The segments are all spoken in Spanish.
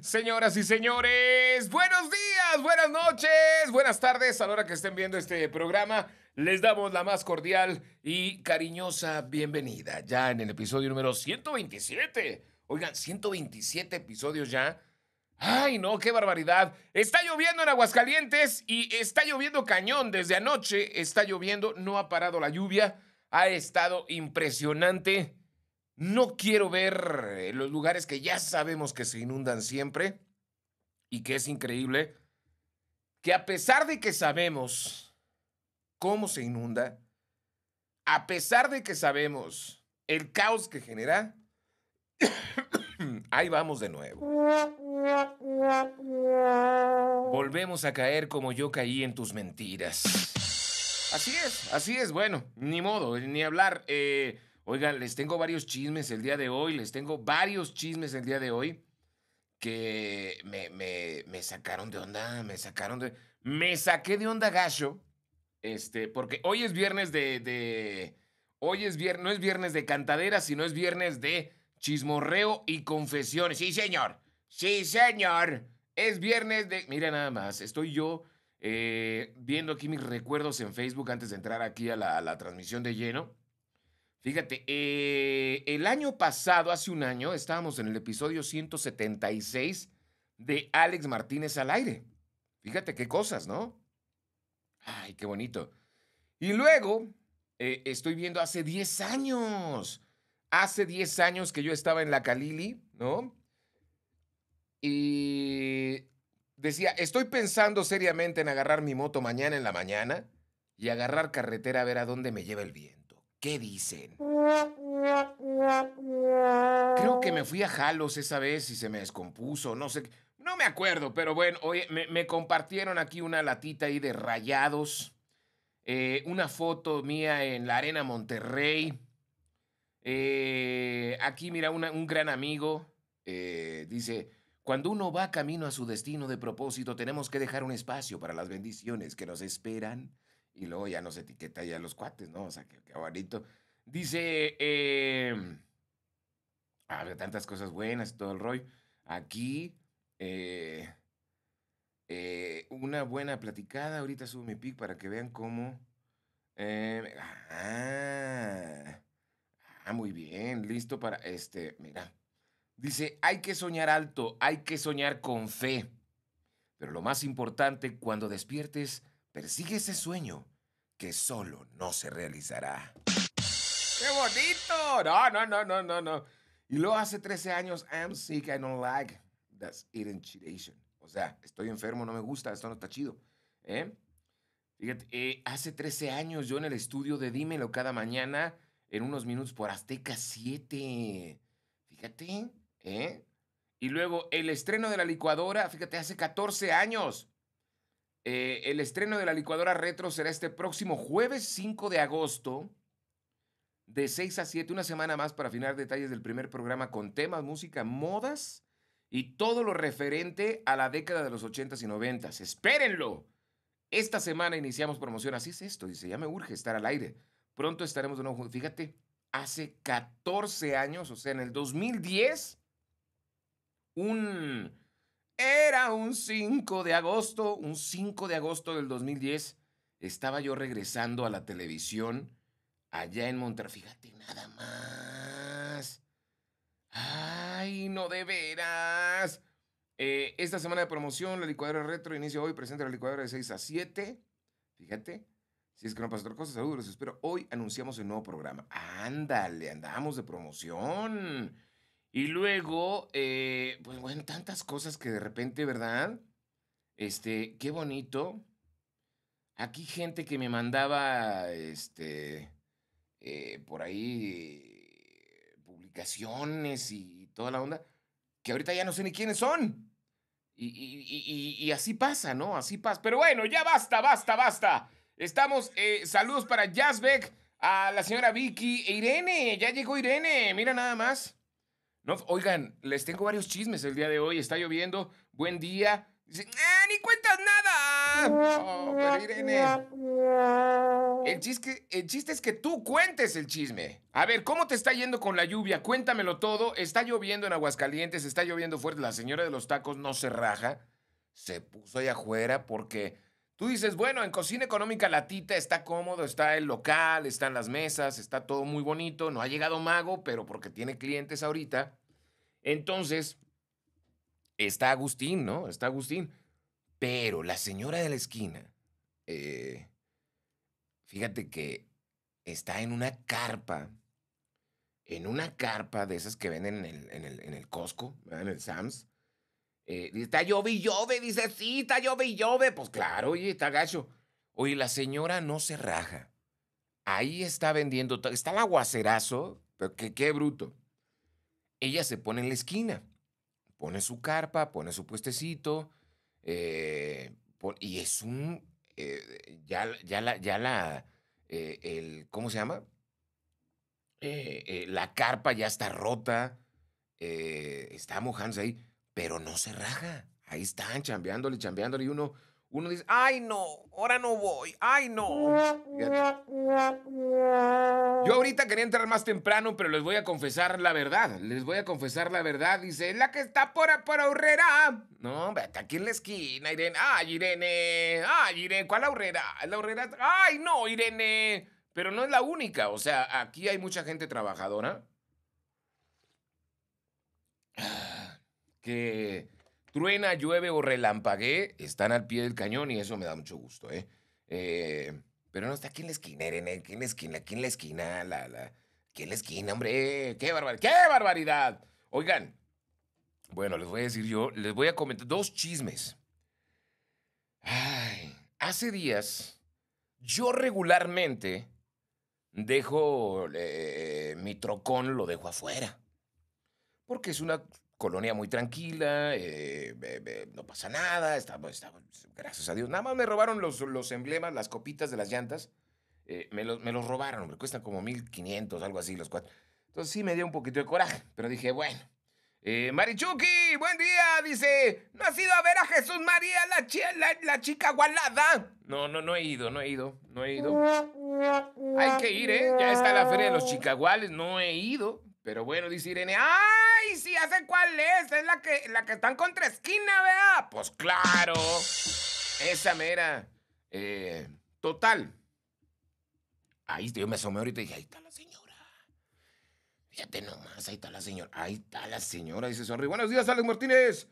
Señoras y señores, buenos días, buenas noches, buenas tardes. A la hora que estén viendo este programa, les damos la más cordial y cariñosa bienvenida ya en el episodio número 127. Oigan, 127 episodios ya. Ay, no, qué barbaridad. Está lloviendo en Aguascalientes y está lloviendo cañón. Desde anoche está lloviendo, no ha parado la lluvia. Ha estado impresionante. No quiero ver eh, los lugares que ya sabemos que se inundan siempre y que es increíble que a pesar de que sabemos cómo se inunda, a pesar de que sabemos el caos que genera, ahí vamos de nuevo. Volvemos a caer como yo caí en tus mentiras. Así es, así es, bueno, ni modo, ni hablar. Eh, Oigan, les tengo varios chismes el día de hoy, les tengo varios chismes el día de hoy que me, me, sacaron de onda, me sacaron de... Me saqué de onda gacho, este, porque hoy es viernes de... hoy es viernes, no es viernes de cantadera, sino es viernes de chismorreo y confesiones. Sí, señor, sí, señor. Es viernes de... Mira nada más, estoy yo eh, viendo aquí mis recuerdos en Facebook antes de entrar aquí a la transmisión de lleno. Fíjate, eh, el año pasado, hace un año, estábamos en el episodio 176 de Alex Martínez al aire. Fíjate qué cosas, ¿no? Ay, qué bonito. Y luego, eh, estoy viendo hace 10 años. Hace 10 años que yo estaba en la Calili, ¿no? Y decía, estoy pensando seriamente en agarrar mi moto mañana en la mañana y agarrar carretera a ver a dónde me lleva el bien. ¿Qué dicen? Creo que me fui a Jalos esa vez y se me descompuso, no sé. No me acuerdo, pero bueno, hoy me, compartieron aquí una latita ahí de rayados, eh, una foto mía en la Arena Monterrey. Eh, aquí, mira, un gran amigo eh, dice: Cuando uno va camino a su destino de propósito, tenemos que dejar un espacio para las bendiciones que nos esperan y luego ya nos etiqueta ya los cuates, ¿no? O sea, que, que Dice, eh, tantas cosas buenas todo el rollo. Aquí, eh, eh, una buena platicada. Ahorita subo mi pic para que vean cómo. Em, ah, ah, muy bien, listo para este. Mira, dice: hay que soñar alto, hay que soñar con fe. Pero lo más importante, cuando despiertes, Persigue ese sueño que solo no se realizará. ¡Qué bonito! No, no, no, no, no, no. Y luego hace 13 años, I'm sick, I don't like. That's eating O sea, estoy enfermo, no me gusta, esto no está chido. ¿Eh? Fíjate, eh, hace 13 años yo en el estudio de Dímelo cada mañana, en unos minutos por Azteca 7. Fíjate, ¿eh? Y luego el estreno de la licuadora, fíjate, hace 14 años. Eh, el estreno de la licuadora retro será este próximo jueves 5 de agosto, de 6 a 7, una semana más para afinar detalles del primer programa con temas, música, modas y todo lo referente a la década de los 80s y 90s. Espérenlo. Esta semana iniciamos promoción, así es esto, dice, ya me urge estar al aire. Pronto estaremos de nuevo. Fíjate, hace 14 años, o sea, en el 2010, un era un 5 de agosto, un 5 de agosto del 2010. Estaba yo regresando a la televisión allá en Monterrey. Fíjate nada más. Ay, no de veras. Eh, esta semana de promoción, la licuadora retro inicia hoy, presenta la licuadora de 6 a 7. Fíjate. Si es que no pasa otra cosa, saludos, espero. Hoy anunciamos el nuevo programa. Ándale, andamos de promoción. Y luego, eh, pues bueno, tantas cosas que de repente, ¿verdad? Este, qué bonito. Aquí gente que me mandaba, este, eh, por ahí, publicaciones y toda la onda, que ahorita ya no sé ni quiénes son. Y, así pasa, ¿no? Así pasa. Pero bueno, ya basta, basta, basta. Estamos, eh, saludos para Jazzbeck, a la señora Vicky e Irene. Ya llegó Irene, mira nada más oigan, les tengo varios chismes el día de hoy. Está lloviendo. Buen día. Ah, ni cuentas nada! Oh, pero Irene. El chiste, el chiste es que tú cuentes el chisme. A ver, ¿cómo te está yendo con la lluvia? Cuéntamelo todo. Está lloviendo en Aguascalientes, está lloviendo fuerte. La señora de los tacos no se raja. Se puso allá afuera porque Tú dices, bueno, en cocina económica la tita está cómodo, está el local, están las mesas, está todo muy bonito, no ha llegado mago, pero porque tiene clientes ahorita. Entonces, está Agustín, ¿no? Está Agustín. Pero la señora de la esquina, eh, fíjate que está en una carpa, en una carpa de esas que venden en el, en en el Costco, en el Sams, eh, está llovi, y dice, sí, está llove Pues claro, oye, está gacho. Oye, la señora no se raja. Ahí está vendiendo, está el aguacerazo, pero qué, bruto. Ella se pone en la esquina, pone su carpa, pone su puestecito, eh, y es un, eh, ya, ya la, ya la eh, el, ¿cómo se llama? la carpa ya está rota, está mojándose ahí pero no se raja. Ahí están chambeándole, chambeándole y uno, uno dice, ay no, ahora no voy, ay no. Yo ahorita quería entrar más temprano, pero les voy a confesar la verdad, les voy a confesar la verdad. Dice, la que está por, por Aurrera. No, aquí en la esquina, Irene. Ay, Irene, ay, Irene, ¿cuál Aurrera? La Aurrera, ay no, Irene. Pero no es la única, o sea, aquí hay mucha gente trabajadora. Ah, que truena, llueve o relampaguee, están al pie del cañón y eso me da mucho gusto, ¿eh? eh pero no está aquí en la esquina, quién aquí en la esquina, aquí en la esquina, la, la, aquí la esquina, hombre, qué barbaridad, qué barbaridad. Oigan, bueno, les voy a decir yo, les voy a comentar dos chismes. Ay, hace días, yo regularmente dejo eh, mi trocón, lo dejo afuera. Porque es una colonia muy tranquila, eh, no pasa nada, gracias a Dios. Nada más me robaron los, los emblemas, las copitas de las llantas. Eh, me, los, robaron, me cuestan como 1500, algo así, los cuatro. Entonces sí me dio un poquito de coraje, pero dije, bueno. Eh, Marichuki, buen día, dice, ¿no has ido a ver a Jesús María, la, chica gualada? No, no, no he ido, no he ido, no he ido. Hay que ir, ¿eh? Ya está la feria de los chicaguales, no he ido. Pero bueno, dice Irene, ¡ay! Sí, hace cuál es. Es la que, la que están contra esquina, vea Pues claro. Esa mera. Eh, total. Ahí yo me asomé ahorita y dije, ahí está la señora. Fíjate nomás, ahí está la señora. Ahí está la señora, dice Zorri. Buenos días, Alex Martínez.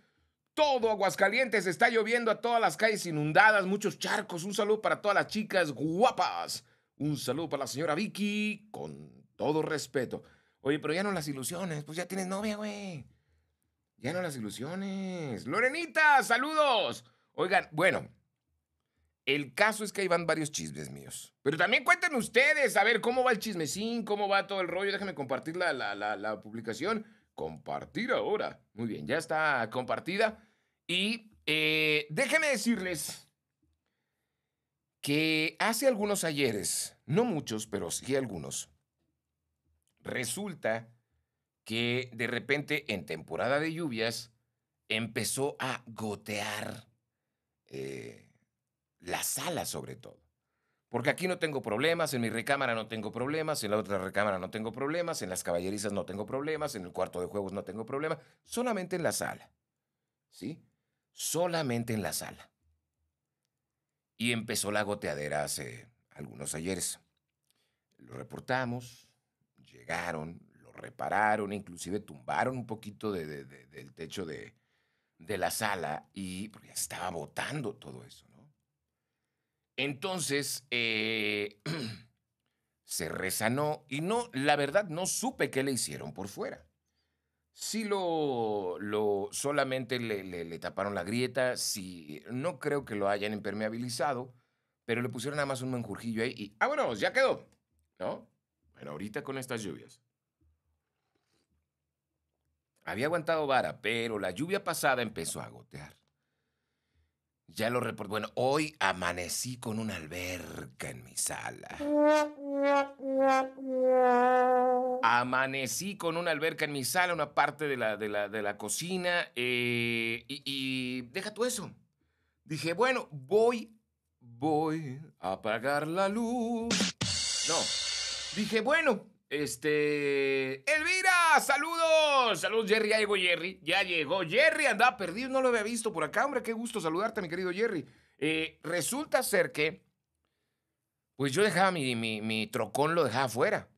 Todo Aguascalientes está lloviendo a todas las calles inundadas, muchos charcos. Un saludo para todas las chicas guapas. Un saludo para la señora Vicky, con todo respeto. Oye, pero ya no las ilusiones, pues ya tienes novia, güey. Ya no las ilusiones. Lorenita, saludos. Oigan, bueno, el caso es que ahí van varios chismes míos. Pero también cuenten ustedes, a ver, cómo va el chismecín, cómo va todo el rollo. Déjenme compartir la, la, publicación. Compartir ahora. Muy bien, ya está compartida. Y eh, déjenme decirles que hace algunos ayeres, no muchos, pero sí algunos, Resulta que de repente en temporada de lluvias empezó a gotear eh, la sala sobre todo. Porque aquí no tengo problemas, en mi recámara no tengo problemas, en la otra recámara no tengo problemas, en las caballerizas no tengo problemas, en el cuarto de juegos no tengo problemas, solamente en la sala. ¿Sí? Solamente en la sala. Y empezó la goteadera hace algunos ayeres. Lo reportamos, Llegaron, lo repararon, inclusive tumbaron un poquito del techo de, la sala y pues, estaba botando todo eso, ¿no? Entonces, eh, se resanó y no, la verdad, no supe qué le hicieron por fuera. si lo, solamente le, taparon la grieta, si no creo que lo hayan impermeabilizado, pero le pusieron nada más un menjurjillo ahí y ah, bueno, ya quedó, ¿no? ahorita con estas lluvias. Había aguantado vara, pero la lluvia pasada empezó a gotear. Ya lo reporté. Bueno, hoy amanecí con una alberca en mi sala. Amanecí con una alberca en mi sala, una parte de la, de la, cocina. Eh, y, y deja tú eso. Dije, bueno, voy, voy a apagar la luz. No, Dije, bueno, este. ¡Elvira! ¡Saludos! Saludos, Jerry. Ya llegó Jerry. Ya llegó Jerry. Andaba perdido, no lo había visto por acá. Hombre, qué gusto saludarte, mi querido Jerry. Eh, resulta ser que. Pues yo dejaba mi, trocón, lo dejaba afuera.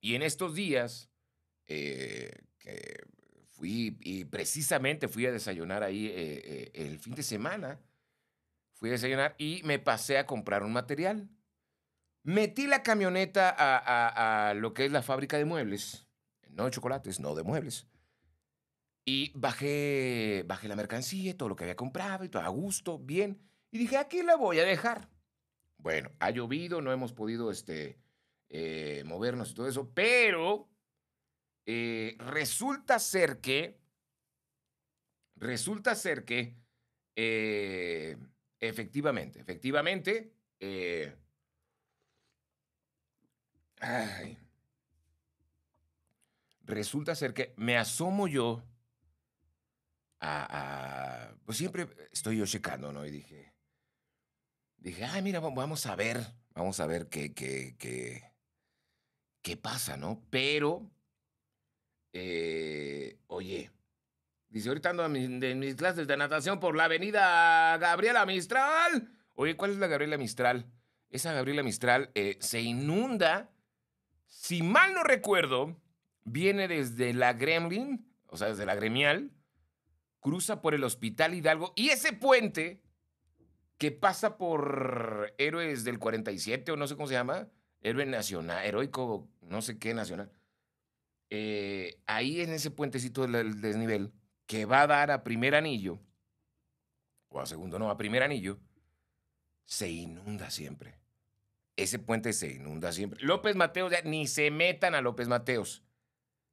Y en estos días. Eh, fui. Y precisamente fui a desayunar ahí eh, el fin de semana. Fui a desayunar y me pasé a comprar un material Metí la camioneta a, lo que es la fábrica de muebles, no de chocolates, no de muebles. Y bajé, bajé la mercancía, todo lo que había comprado, y todo a gusto, bien. Y dije, aquí la voy a dejar. Bueno, ha llovido, no hemos podido este, eh, movernos y todo eso, pero eh, resulta ser que, resulta ser que, eh, efectivamente, efectivamente, Ay. Resulta ser que me asomo yo a, Pues siempre estoy yo checando, ¿no? Y dije. Dije, ay, mira, vamos a ver. Vamos a ver qué, qué, qué, qué pasa, ¿no? Pero. Eh, oye. Dice, ahorita ando en mis clases de natación por la avenida Gabriela Mistral. Oye, ¿cuál es la Gabriela Mistral? Esa Gabriela Mistral eh, se inunda si mal no recuerdo, viene desde la Gremlin, o sea, desde la Gremial, cruza por el Hospital Hidalgo y ese puente que pasa por Héroes del 47 o no sé cómo se llama, Héroe Nacional, Heroico, no sé qué Nacional. Eh, ahí en ese puentecito del desnivel que va a dar a primer anillo, o a segundo, no, a primer anillo, se inunda siempre. Ese puente se inunda siempre. López Mateos, ni se metan a López Mateos.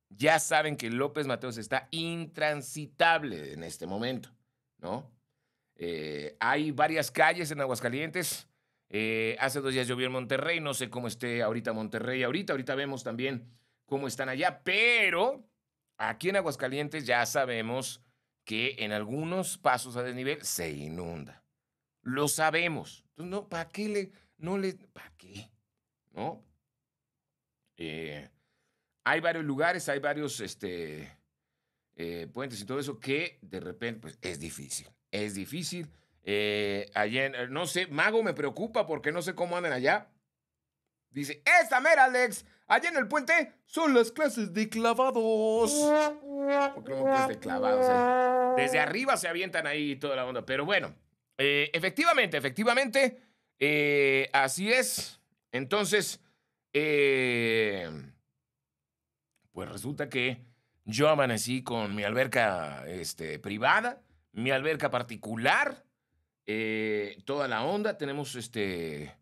Ya saben que López Mateos está intransitable en este momento, ¿no? Eh, hay varias calles en Aguascalientes. Eh, hace dos días llovió en Monterrey, no sé cómo esté ahorita Monterrey. Ahorita, ahorita vemos también cómo están allá, pero aquí en Aguascalientes ya sabemos que en algunos pasos a desnivel se inunda. Lo sabemos. Entonces, no, ¿para qué le.? No les... ¿Para qué? ¿No? Eh, hay varios lugares, hay varios este, eh, puentes y todo eso que de repente pues, es difícil. Es difícil. Eh, en, eh, no sé, Mago me preocupa porque no sé cómo andan allá. Dice, esta mera, Alex, allá en el puente son las clases de clavados. Porque no es de clavados. Desde arriba se avientan ahí toda la onda. Pero bueno, efectivamente, efectivamente eh, así es. Entonces, eh, pues resulta que yo amanecí con mi alberca este, privada, mi alberca particular, eh, toda la onda. Tenemos este,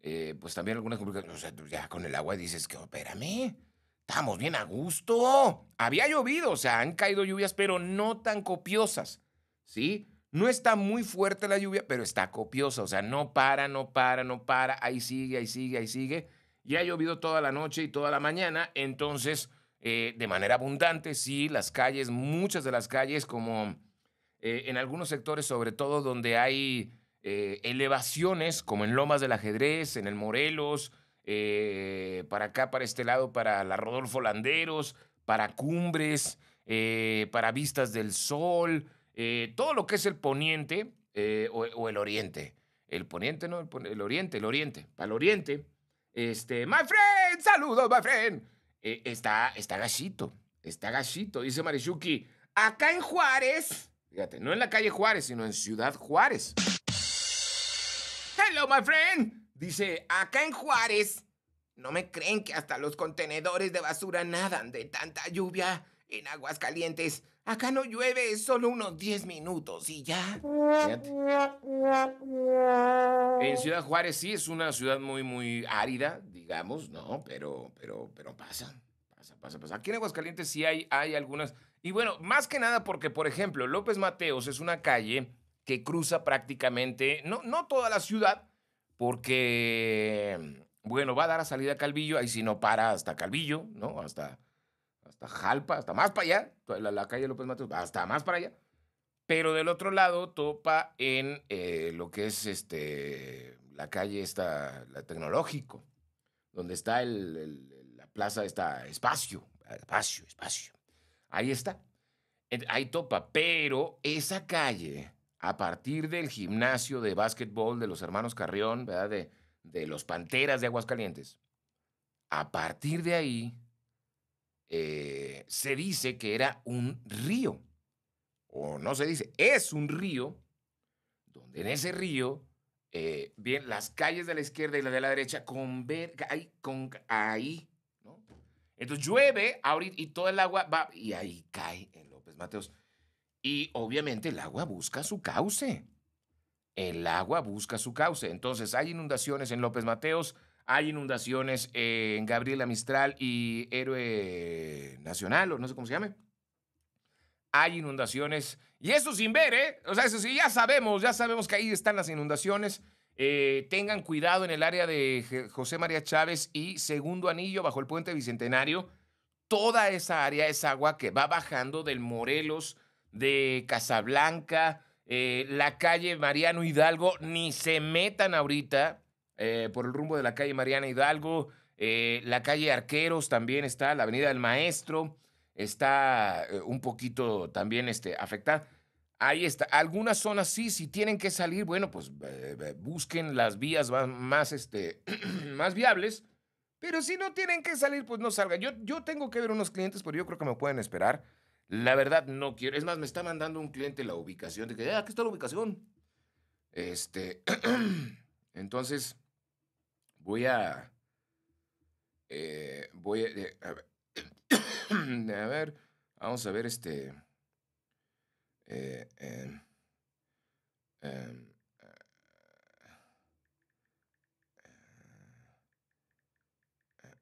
eh, pues también algunas complicaciones. O sea, ya con el agua dices que, espérame, estamos bien a gusto. Había llovido, o sea, han caído lluvias, pero no tan copiosas, ¿sí? No está muy fuerte la lluvia, pero está copiosa. O sea, no para, no para, no para. Ahí sigue, ahí sigue, ahí sigue. Y ha llovido toda la noche y toda la mañana. Entonces, eh, de manera abundante, sí, las calles, muchas de las calles, como eh, en algunos sectores, sobre todo donde hay eh, elevaciones, como en Lomas del Ajedrez, en el Morelos, para acá, para este lado, para la Rodolfo Landeros, para Cumbres, para Vistas del Sol. Eh, todo lo que es el poniente eh, o, el oriente. El poniente, no, el, oriente, el oriente, para el oriente. Este, my friend, saludos, my friend. Eh, está, está gachito, está gachito, dice Marichuki, Acá en Juárez, fíjate, no en la calle Juárez, sino en Ciudad Juárez. Hello, my friend. Dice, acá en Juárez, no me creen que hasta los contenedores de basura nadan de tanta lluvia en aguas calientes. Acá no llueve es solo unos 10 minutos y ya. En oh. Ciudad Juárez sí es una ciudad muy, muy árida, digamos, ¿no? Pero, pero, pero pasa, pasa, pasa, pasa. Aquí en Aguascalientes sí hay, hay algunas. Y bueno, más que nada porque, por ejemplo, López Mateos es una calle que cruza prácticamente, no, no toda la ciudad, porque, bueno, va a dar a salida a Calvillo, ahí si no para hasta Calvillo, ¿no? Hasta hasta Jalpa, hasta más para allá, la, calle López Mateos, hasta más para allá. Pero del otro lado topa en eh, lo que es este, la calle esta, tecnológico, donde está el, la plaza, está espacio, espacio, espacio. Ahí está. Ahí topa, pero esa calle, a partir del gimnasio de básquetbol de los hermanos Carrión, ¿verdad? De, de los Panteras de Aguascalientes, a partir de ahí eh, se dice que era un río, o no se dice, es un río, donde en ese río, eh, bien, las calles de la izquierda y las de la derecha, convergen ahí, con, ahí, ¿no? Entonces llueve ahorita y todo el agua va, y ahí cae en López Mateos. Y obviamente el agua busca su cauce. El agua busca su cauce. Entonces hay inundaciones en López Mateos, hay inundaciones en Gabriela Mistral y Héroe Nacional, o no sé cómo se llame. Hay inundaciones, y eso sin ver, ¿eh? O sea, eso sí, ya sabemos, ya sabemos que ahí están las inundaciones. Eh, tengan cuidado en el área de José María Chávez y Segundo Anillo bajo el puente Bicentenario. Toda esa área es agua que va bajando del Morelos, de Casablanca, eh, la calle Mariano Hidalgo. Ni se metan ahorita eh, por el rumbo de la calle Mariana Hidalgo, eh, la calle Arqueros también está, la avenida del Maestro está eh, un poquito también este, afectada. Ahí está. Algunas zonas sí, si tienen que salir, bueno, pues busquen las vías más, este, más viables. Pero si no tienen que salir, pues no salgan. Yo, yo tengo que ver unos clientes, pero yo creo que me pueden esperar. La verdad, no quiero. Es más, me está mandando un cliente la ubicación. De que, ah, aquí está la ubicación. Este. Entonces, voy a... Eh, voy a, eh, a, ver. a, ver. vamos a ver este... Eh, em, em, eh,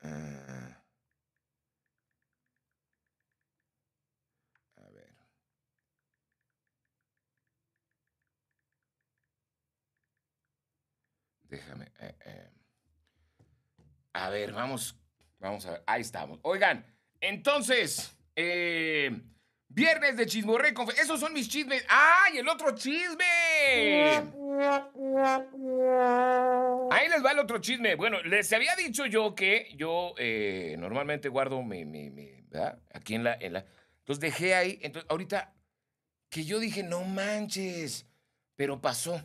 eh a ver. Déjame. Em, a ver, vamos, vamos a ver. Ahí estamos. Oigan, entonces, eh, viernes de chismorreo, Esos son mis chismes. ¡Ay, el otro chisme! Ahí les va el otro chisme. Bueno, les había dicho yo que yo eh, normalmente guardo mi, mi, mi ¿verdad? Aquí en la, en la... Entonces dejé ahí. Entonces, ahorita que yo dije, no manches, pero pasó.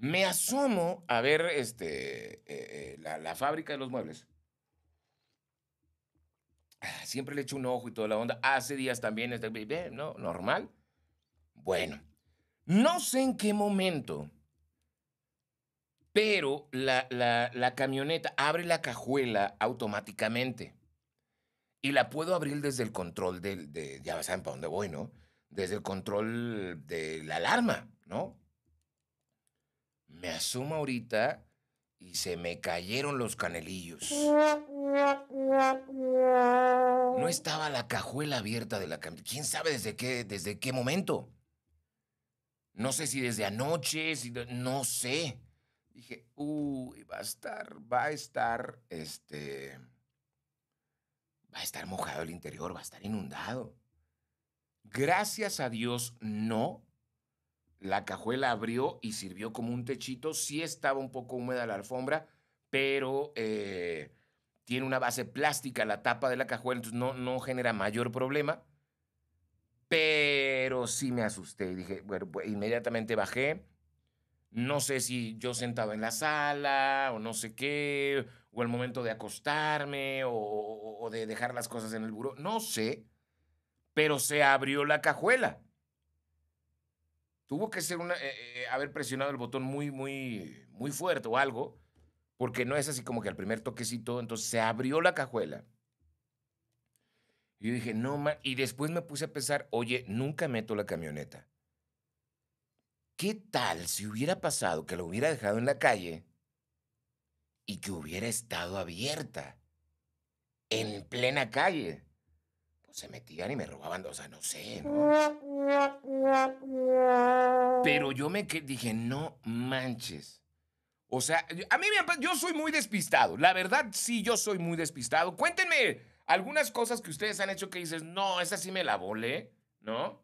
Me asomo a ver este, eh, eh, la, fábrica de los muebles. Ah, siempre le echo un ojo y toda la onda. Hace días también, este, ¿no? Normal. Bueno, no sé en qué momento, pero la, camioneta abre la cajuela automáticamente. Y la puedo abrir desde el control del, de, ya saben para dónde voy, ¿no? Desde el control de la alarma, ¿no? me asomo ahorita y se me cayeron los canelillos. No estaba la cajuela abierta de la camioneta. ¿Quién sabe desde qué, desde qué momento? No sé si desde anoche, no sé. Dije, uy, va a estar, va a estar, este, va a estar mojado el interior, va a estar inundado. Gracias a Dios, no, la cajuela abrió y sirvió como un techito. Sí estaba un poco húmeda la alfombra, pero eh, tiene una base plástica la tapa de la cajuela, entonces no, no genera mayor problema. Pero sí me asusté y dije, bueno, pues, inmediatamente bajé. No sé si yo sentado en la sala o no sé qué, o el momento de acostarme o, de dejar las cosas en el buro. no sé. Pero se abrió la cajuela tuvo que ser una, eh, eh, haber presionado el botón muy, muy, muy fuerte o algo, porque no es así como que al primer toquecito, entonces se abrió la cajuela. Y yo dije, no, y después me puse a pensar, oye, nunca meto la camioneta. ¿Qué tal si hubiera pasado que lo hubiera dejado en la calle y que hubiera estado abierta en plena calle? Pues, se metían y me robaban, o sea, no sé, ¿no? Pero yo me dije, no manches. O sea, a mí me, yo soy muy despistado. La verdad, sí, yo soy muy despistado. Cuéntenme algunas cosas que ustedes han hecho que dices, no, esa sí me la volé, ¿no?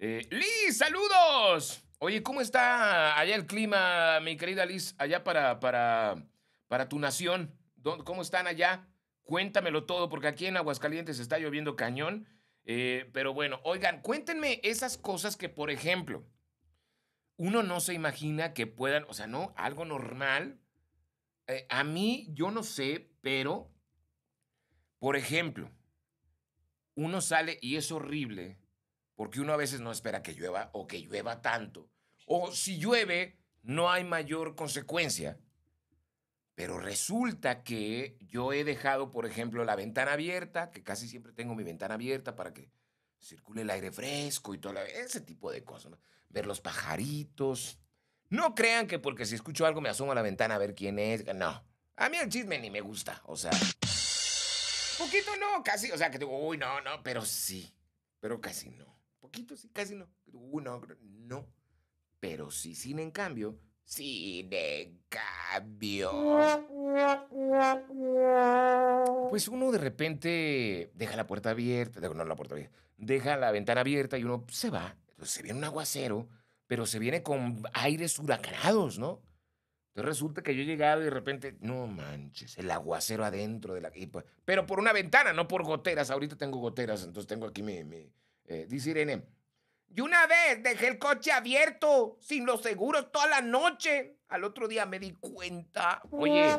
Eh, Liz, saludos. Oye, ¿cómo está allá el clima, mi querida Liz, allá para, para, para tu nación? ¿Cómo están allá? Cuéntamelo todo, porque aquí en Aguascalientes está lloviendo cañón. Eh, pero bueno, oigan, cuéntenme esas cosas que, por ejemplo, uno no se imagina que puedan, o sea, no, algo normal. Eh, a mí, yo no sé, pero, por ejemplo, uno sale y es horrible, porque uno a veces no espera que llueva o que llueva tanto. O si llueve, no hay mayor consecuencia. Pero resulta que yo he dejado, por ejemplo, la ventana abierta, que casi siempre tengo mi ventana abierta para que circule el aire fresco y todo ese tipo de cosas. Ver los pajaritos. No crean que porque si escucho algo me asomo a la ventana a ver quién es. No. A mí el chisme ni me gusta. O sea. Poquito no, casi. O sea, que digo, uy, no, no, pero sí. Pero casi no. Poquito sí, casi no. Uy, no, no. Pero sí, sin en cambio sin de cambio. Pues uno de repente deja la puerta abierta, no la puerta abierta, deja la ventana abierta y uno se va. Entonces se viene un aguacero, pero se viene con aires huracanados, ¿no? Entonces resulta que yo he llegado y de repente, no manches, el aguacero adentro de la. Pues, pero por una ventana, no por goteras. Ahorita tengo goteras, entonces tengo aquí mi. Eh, dice Irene y una vez dejé el coche abierto, sin los seguros, toda la noche. Al otro día me di cuenta. Oye.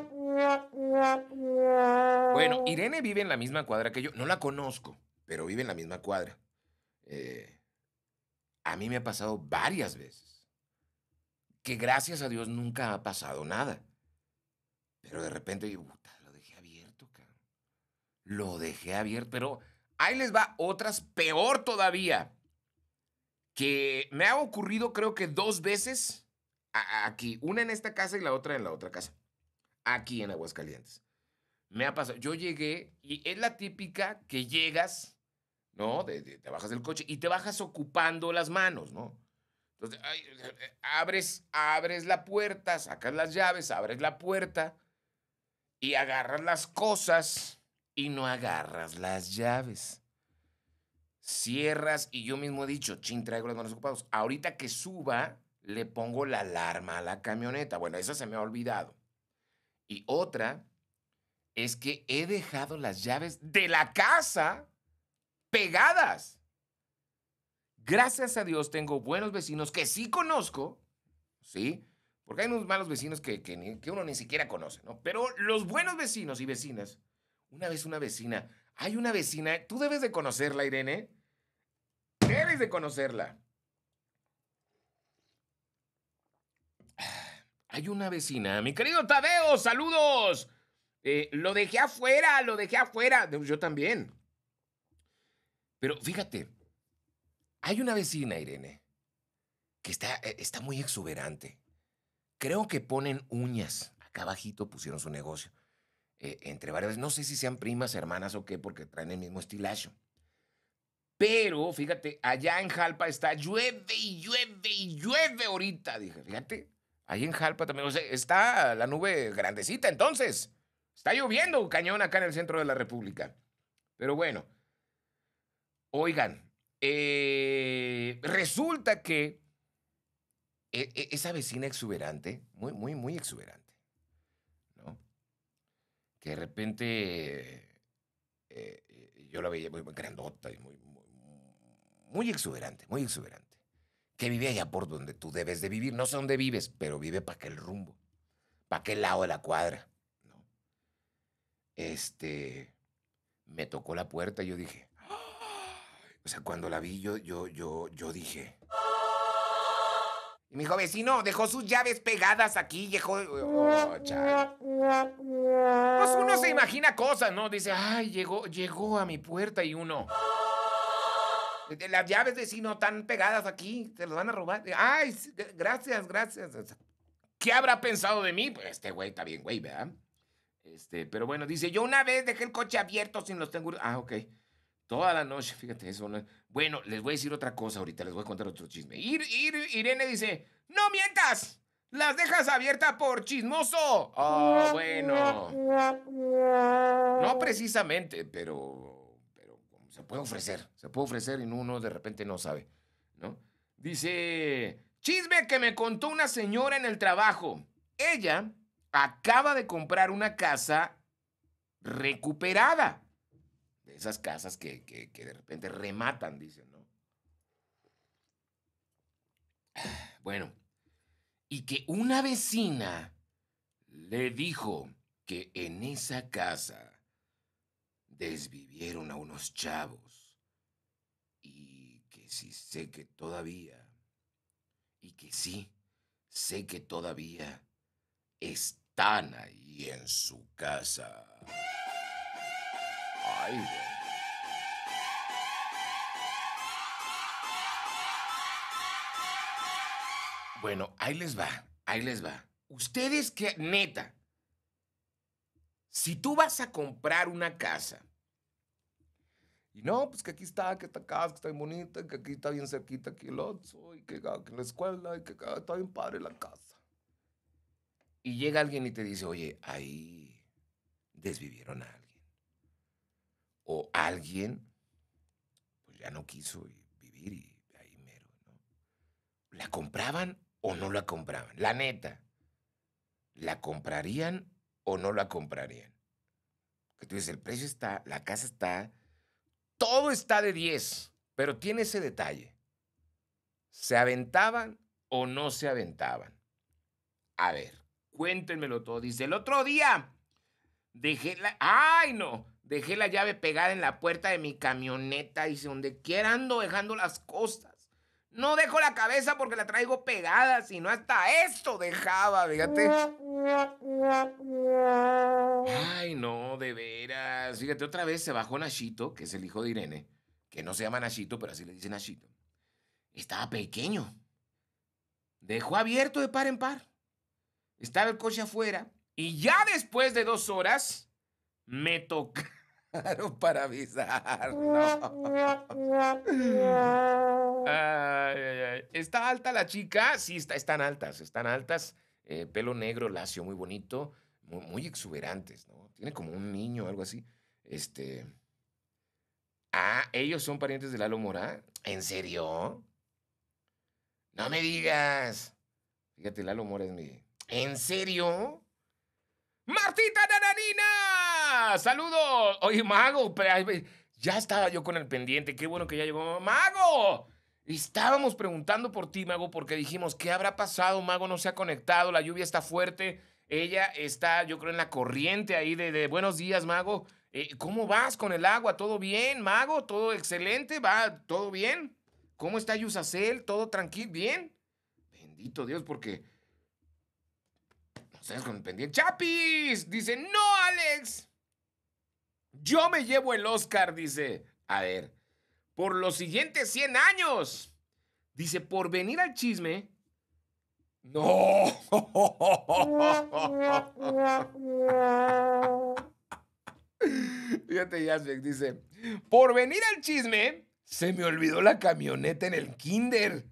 Bueno, Irene vive en la misma cuadra que yo. No la conozco, pero vive en la misma cuadra. Eh, a mí me ha pasado varias veces. Que gracias a Dios nunca ha pasado nada. Pero de repente digo, puta, lo dejé abierto, cabrón. Lo dejé abierto, pero ahí les va otras peor todavía que me ha ocurrido creo que dos veces aquí, una en esta casa y la otra en la otra casa, aquí en Aguascalientes. Me ha pasado, yo llegué y es la típica que llegas, ¿no? te bajas del coche y te bajas ocupando las manos, ¿no? Entonces, abres, abres la puerta, sacas las llaves, abres la puerta y agarras las cosas y no agarras las llaves cierras y yo mismo he dicho, chin, traigo los manos ocupados. Ahorita que suba, le pongo la alarma a la camioneta. Bueno, eso se me ha olvidado. Y otra es que he dejado las llaves de la casa pegadas. Gracias a Dios tengo buenos vecinos que sí conozco, ¿sí? Porque hay unos malos vecinos que, que, que uno ni siquiera conoce, ¿no? Pero los buenos vecinos y vecinas, una vez una vecina, hay una vecina, tú debes de conocerla, Irene, Debes de conocerla. Hay una vecina. Mi querido Tadeo, saludos. Eh, lo dejé afuera, lo dejé afuera. Yo también. Pero fíjate, hay una vecina, Irene, que está, eh, está muy exuberante. Creo que ponen uñas. Acá abajito pusieron su negocio. Eh, entre varias, no sé si sean primas, hermanas o qué, porque traen el mismo estilazo. Pero, fíjate, allá en Jalpa está llueve y llueve y llueve ahorita. Dije, fíjate, ahí en Jalpa también. O sea, está la nube grandecita entonces. Está lloviendo cañón acá en el centro de la República. Pero bueno, oigan, eh, resulta que e, e, esa vecina exuberante, muy, muy, muy exuberante, ¿no? Que de repente eh, eh, yo la veía muy, muy grandota y muy, muy exuberante, muy exuberante, que vive allá por donde tú debes de vivir. No sé dónde vives, pero vive para aquel rumbo, para aquel lado de la cuadra. Este, me tocó la puerta y yo dije, o sea, cuando la vi yo, yo, yo, yo dije... Y me dijo, vecino, dejó sus llaves pegadas aquí, dejó... Oh, pues uno se imagina cosas, ¿no? Dice, ay, llegó, llegó a mi puerta y uno... Las llaves de sí no están pegadas aquí, Se las van a robar. Ay, gracias, gracias. ¿Qué habrá pensado de mí? Pues este güey está bien, güey, ¿verdad? Este, pero bueno, dice, yo una vez dejé el coche abierto sin los tengo... Ah, ok. Toda la noche, fíjate eso. No... Bueno, les voy a decir otra cosa ahorita, les voy a contar otro chisme. Irene dice, no mientas, las dejas abiertas por chismoso. Oh, bueno. No precisamente, pero se puede ofrecer, se puede ofrecer y uno de repente no sabe, ¿no? Dice, chisme que me contó una señora en el trabajo. Ella acaba de comprar una casa recuperada. De esas casas que, que de repente rematan, dicen, ¿no? Bueno, y que una vecina le dijo que en esa casa desvivieron a unos chavos y que sí sé que todavía, y que sí sé que todavía están ahí en su casa. Ay, Bueno, ahí les va, ahí les va. Ustedes que, neta, si tú vas a comprar una casa y no, pues que aquí está, que esta casa que está bien bonita, que aquí está bien cerquita, aquí el otro, y que, que la escuela, y que está bien padre la casa. Y llega alguien y te dice, oye, ahí desvivieron a alguien. O alguien, pues ya no quiso vivir y ahí mero, ¿no? ¿La compraban o no la compraban? La neta, ¿la comprarían o no la comprarían? Que tú dices, el precio está, la casa está, todo está de 10, pero tiene ese detalle. ¿Se aventaban o no se aventaban? A ver, cuéntenmelo todo. Dice, el otro día dejé la... ¡Ay, no! Dejé la llave pegada en la puerta de mi camioneta. Dice, donde quiera ando dejando las cosas. No dejo la cabeza porque la traigo pegada, sino hasta esto dejaba, fíjate. Ay, no, de veras. Fíjate, otra vez se bajó Nachito, que es el hijo de Irene, que no se llama Nachito, pero así le dice Nachito. Estaba pequeño. Dejó abierto de par en par. Estaba el coche afuera. Y ya después de dos horas, me tocó para avisar. ¿Está alta la chica? Sí, están altas, están altas. Eh, pelo negro, lacio, muy bonito, muy, exuberantes, ¿no? Tiene como un niño, algo así. Este. Ah, ellos son parientes de Lalo Mora. ¿En serio? No me digas. Fíjate, Lalo Mora es mi. ¿En serio? ¡Martita Nananina! saludos. Oye, Mago, ya estaba yo con el pendiente. Qué bueno que ya llegó. Mago, estábamos preguntando por ti, Mago, porque dijimos, ¿qué habrá pasado? Mago no se ha conectado, la lluvia está fuerte. Ella está, yo creo, en la corriente ahí de, buenos días, Mago. Eh, ¿Cómo vas con el agua? ¿Todo bien, Mago? ¿Todo excelente? ¿Va todo bien? ¿Cómo está Yusacel? ¿Todo tranquilo? ¿Bien? Bendito Dios, porque... No con el pendiente. ¡Chapis! Dice, no, Alex. Yo me llevo el Oscar, dice. A ver, por los siguientes 100 años. Dice, por venir al chisme. No. Fíjate, Jasbeck dice, por venir al chisme, se me olvidó la camioneta en el kinder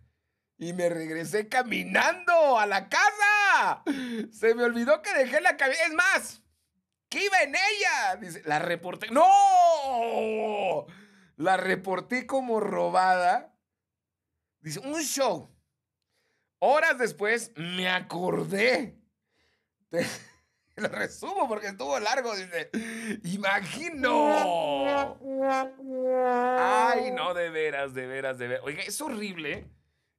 y me regresé caminando a la casa. Se me olvidó que dejé la camioneta. Es más, ¿Qué iba en ella? Dice, la reporté. ¡No! La reporté como robada. Dice, un show. Horas después me acordé. lo resumo porque estuvo largo. Dice, imagino. Ay, no, de veras, de veras, de veras. Oiga, es horrible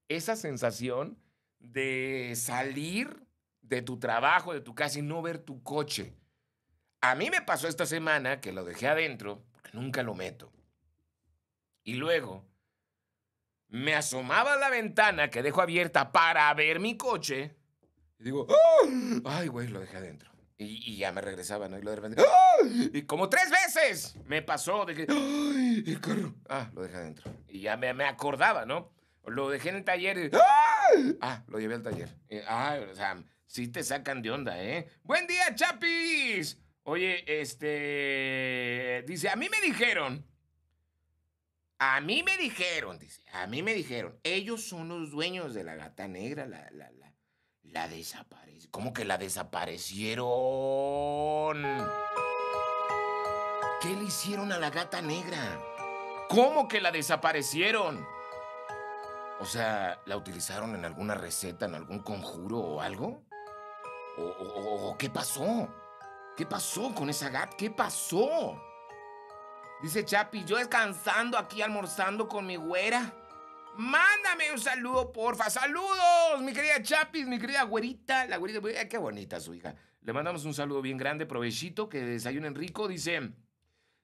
esa sensación de salir de tu trabajo, de tu casa y no ver tu coche. A mí me pasó esta semana que lo dejé adentro porque nunca lo meto. Y luego me asomaba a la ventana que dejo abierta para ver mi coche y digo, ah, ¡ay, güey! Lo dejé adentro. Y, y, ya me regresaba, ¿no? Y de repente, ah", Y como tres veces me pasó de que, ¡ay! El carro. Ah, lo dejé adentro. Y ya me, me acordaba, ¿no? Lo dejé en el taller ah", ¡Ah! lo llevé al taller. Ay, ah, o sea, sí te sacan de onda, ¿eh? ¡Buen día, Chapis! Oye, este, dice, a mí me dijeron, a mí me dijeron, dice, a mí me dijeron, ellos son los dueños de la gata negra, la, la, la, la desaparecieron. ¿Cómo que la desaparecieron? ¿Qué le hicieron a la gata negra? ¿Cómo que la desaparecieron? O sea, ¿la utilizaron en alguna receta, en algún conjuro o algo? ¿O, o qué pasó? ¿Qué pasó con esa gat? ¿Qué pasó? Dice Chapi, yo descansando aquí almorzando con mi güera. Mándame un saludo, porfa. Saludos, mi querida Chapis, mi querida güerita. La güerita, qué bonita su hija. Le mandamos un saludo bien grande, provechito, que desayunen rico. Dice,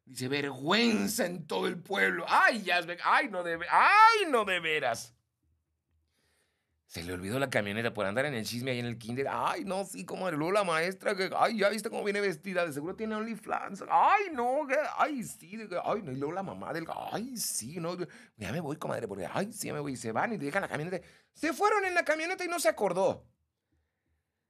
dice, vergüenza en todo el pueblo. Ay, ya, ay, no de, ay, no de veras. Se le olvidó la camioneta por andar en el chisme ahí en el kinder. Ay, no, sí, como Luego la maestra. Que, ay, ya viste cómo viene vestida. De seguro tiene OnlyFans. Ay, no, ay, sí. ay, no, y luego la mamá del. Ay, sí, no. Ya me voy, comadre, porque. Ay, sí, me voy. Y se van y dejan la camioneta. Se fueron en la camioneta y no se acordó.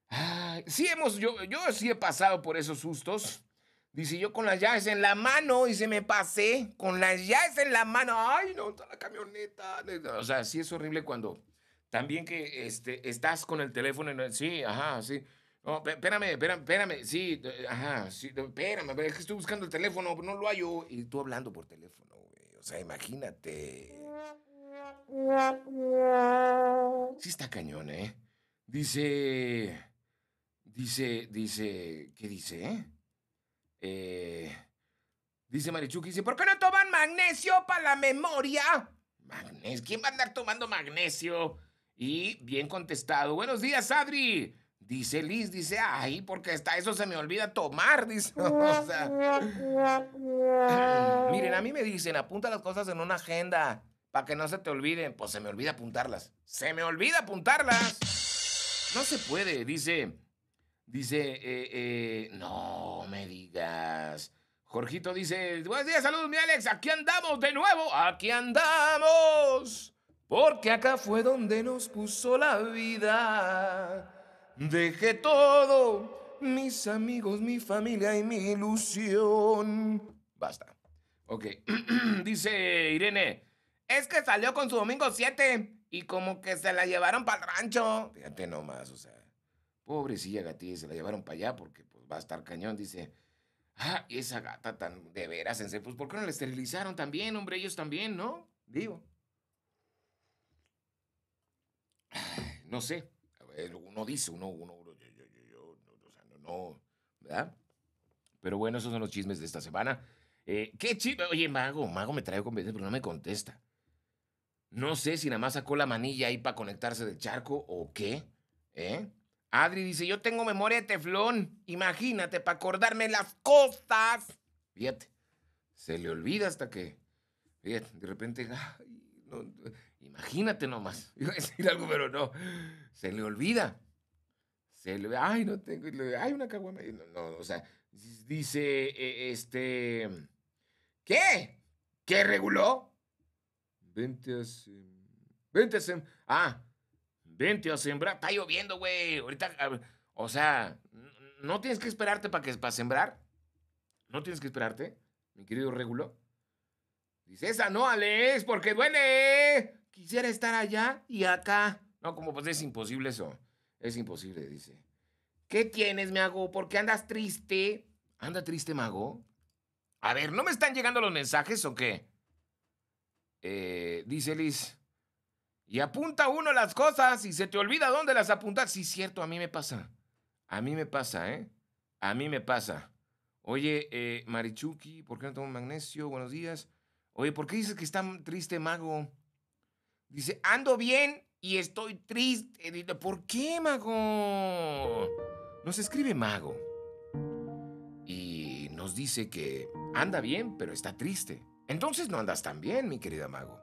Ay, sí, hemos. Yo, yo sí he pasado por esos sustos. Dice yo con las llaves en la mano y se me pasé con las llaves en la mano. Ay, no, está la camioneta. O sea, sí es horrible cuando también que este, estás con el teléfono en el... sí, ajá, sí. No, espérame, espérame, espérame, sí, ajá, sí, espérame, es que estoy buscando el teléfono, no lo hallo. Y tú hablando por teléfono, güey. O sea, imagínate. Sí está cañón, ¿eh? Dice, dice, dice, ¿qué dice? eh dice Marichuki, dice, ¿por qué no toman magnesio para la memoria? ¿Magnesio? ¿Quién va a andar tomando magnesio? Y bien contestado. Buenos días, Adri. Dice Liz, dice, ay, porque está eso se me olvida tomar, dice. miren, a mí me dicen, apunta las cosas en una agenda para que no se te olviden. Pues se me olvida apuntarlas. Se me olvida apuntarlas. No se puede, dice, dice, eh, eh, no me digas. Jorgito dice, buenos días, saludos, mi Alex, aquí andamos de nuevo, aquí andamos porque acá fue donde nos puso la vida. Dejé todo, mis amigos, mi familia y mi ilusión. Basta. Ok, dice Irene, es que salió con su domingo 7 y como que se la llevaron para el rancho. Fíjate nomás, o sea, pobrecilla gatilla, se la llevaron para allá porque pues, va a estar cañón, dice. Ah, y esa gata tan de veras, en pues ¿por qué no la esterilizaron también, hombre? Ellos también, ¿no? Digo no sé, eh, uno dice, uno, uno, yo, yo, yo, no, no, no, ¿verdad? Pero bueno, esos son los chismes de esta semana. Eh, ¿Qué chisme? Oye, Mago, Mago me trae con pero no me contesta. No sé si nada más sacó la manilla ahí para conectarse del charco o qué. ¿Eh? Adri dice, yo tengo memoria de teflón. Imagínate, para acordarme las cosas. Fíjate, se le olvida hasta que... Fíjate, de repente... Ay, Imagínate nomás. Iba a decir algo, pero no. Se le olvida. Se le, ay, no tengo, ay, una caguama. No, o sea, dice, e, este, ¿qué? ¿Qué reguló? Vente a, sembrar. a ah, vente a sembrar. Está lloviendo, güey. Ahorita, o sea, no tienes que esperarte para para sembrar. No tienes que esperarte, mi querido reguló. Dice esa no, Alex, porque duele quisiera estar allá y acá. No, como pues es imposible eso. Es imposible, dice. ¿Qué tienes, Mago? ¿Por qué andas triste? ¿Anda triste, Mago? A ver, ¿no me están llegando los mensajes o qué? Eh, dice Liz. Y apunta uno las cosas y se te olvida dónde las apuntas. Sí, cierto, a mí me pasa. A mí me pasa, ¿eh? A mí me pasa. Oye, eh, Marichuki, ¿por qué no tomo magnesio? Buenos días. Oye, ¿por qué dices que está triste, Mago? Dice, ando bien y estoy triste. ¿Por qué, mago? Nos escribe mago. Y nos dice que anda bien, pero está triste. Entonces no andas tan bien, mi querida mago.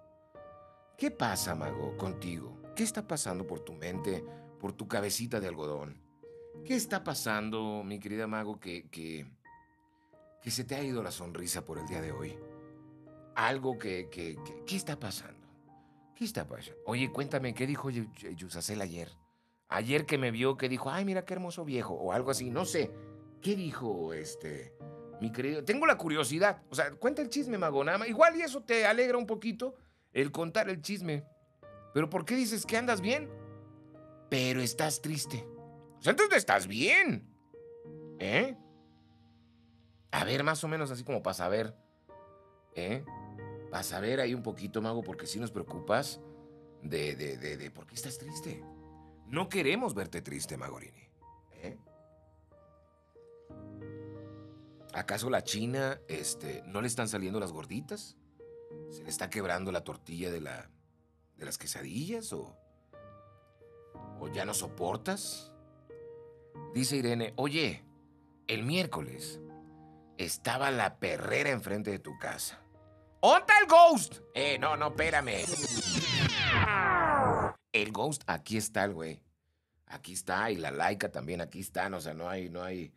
¿Qué pasa, mago, contigo? ¿Qué está pasando por tu mente, por tu cabecita de algodón? ¿Qué está pasando, mi querida mago, que, que, se te ha ido la sonrisa por el día de hoy? Algo que ¿Qué está pasando? Oye, cuéntame, ¿qué dijo Yusacel eh, ayer? Ayer que me vio, que dijo, ay, mira qué hermoso viejo, o algo así, no sé. ¿Qué dijo este, mi querido? Tengo la curiosidad. O sea, cuenta el chisme, Magonama. Igual y eso te alegra un poquito el contar el chisme. Pero ¿por qué dices que andas bien? Pero estás triste. O sea, entonces estás bien. ¿Eh? A ver, más o menos así como para saber. ¿Eh? Vas a ver ahí un poquito, mago, porque si nos preocupas de, de, de, de, por qué estás triste. No queremos verte triste, Magorini. ¿Eh? ¿Acaso la China, este, no le están saliendo las gorditas? ¿Se le está quebrando la tortilla de la, de las quesadillas o ya no soportas? Dice Irene, "Oye, el miércoles estaba la perrera enfrente de tu casa. ¡Onta el Ghost! Eh, no, no, espérame. El Ghost, aquí está el güey. Aquí está, y la laica también, aquí están. O sea, no hay, no hay,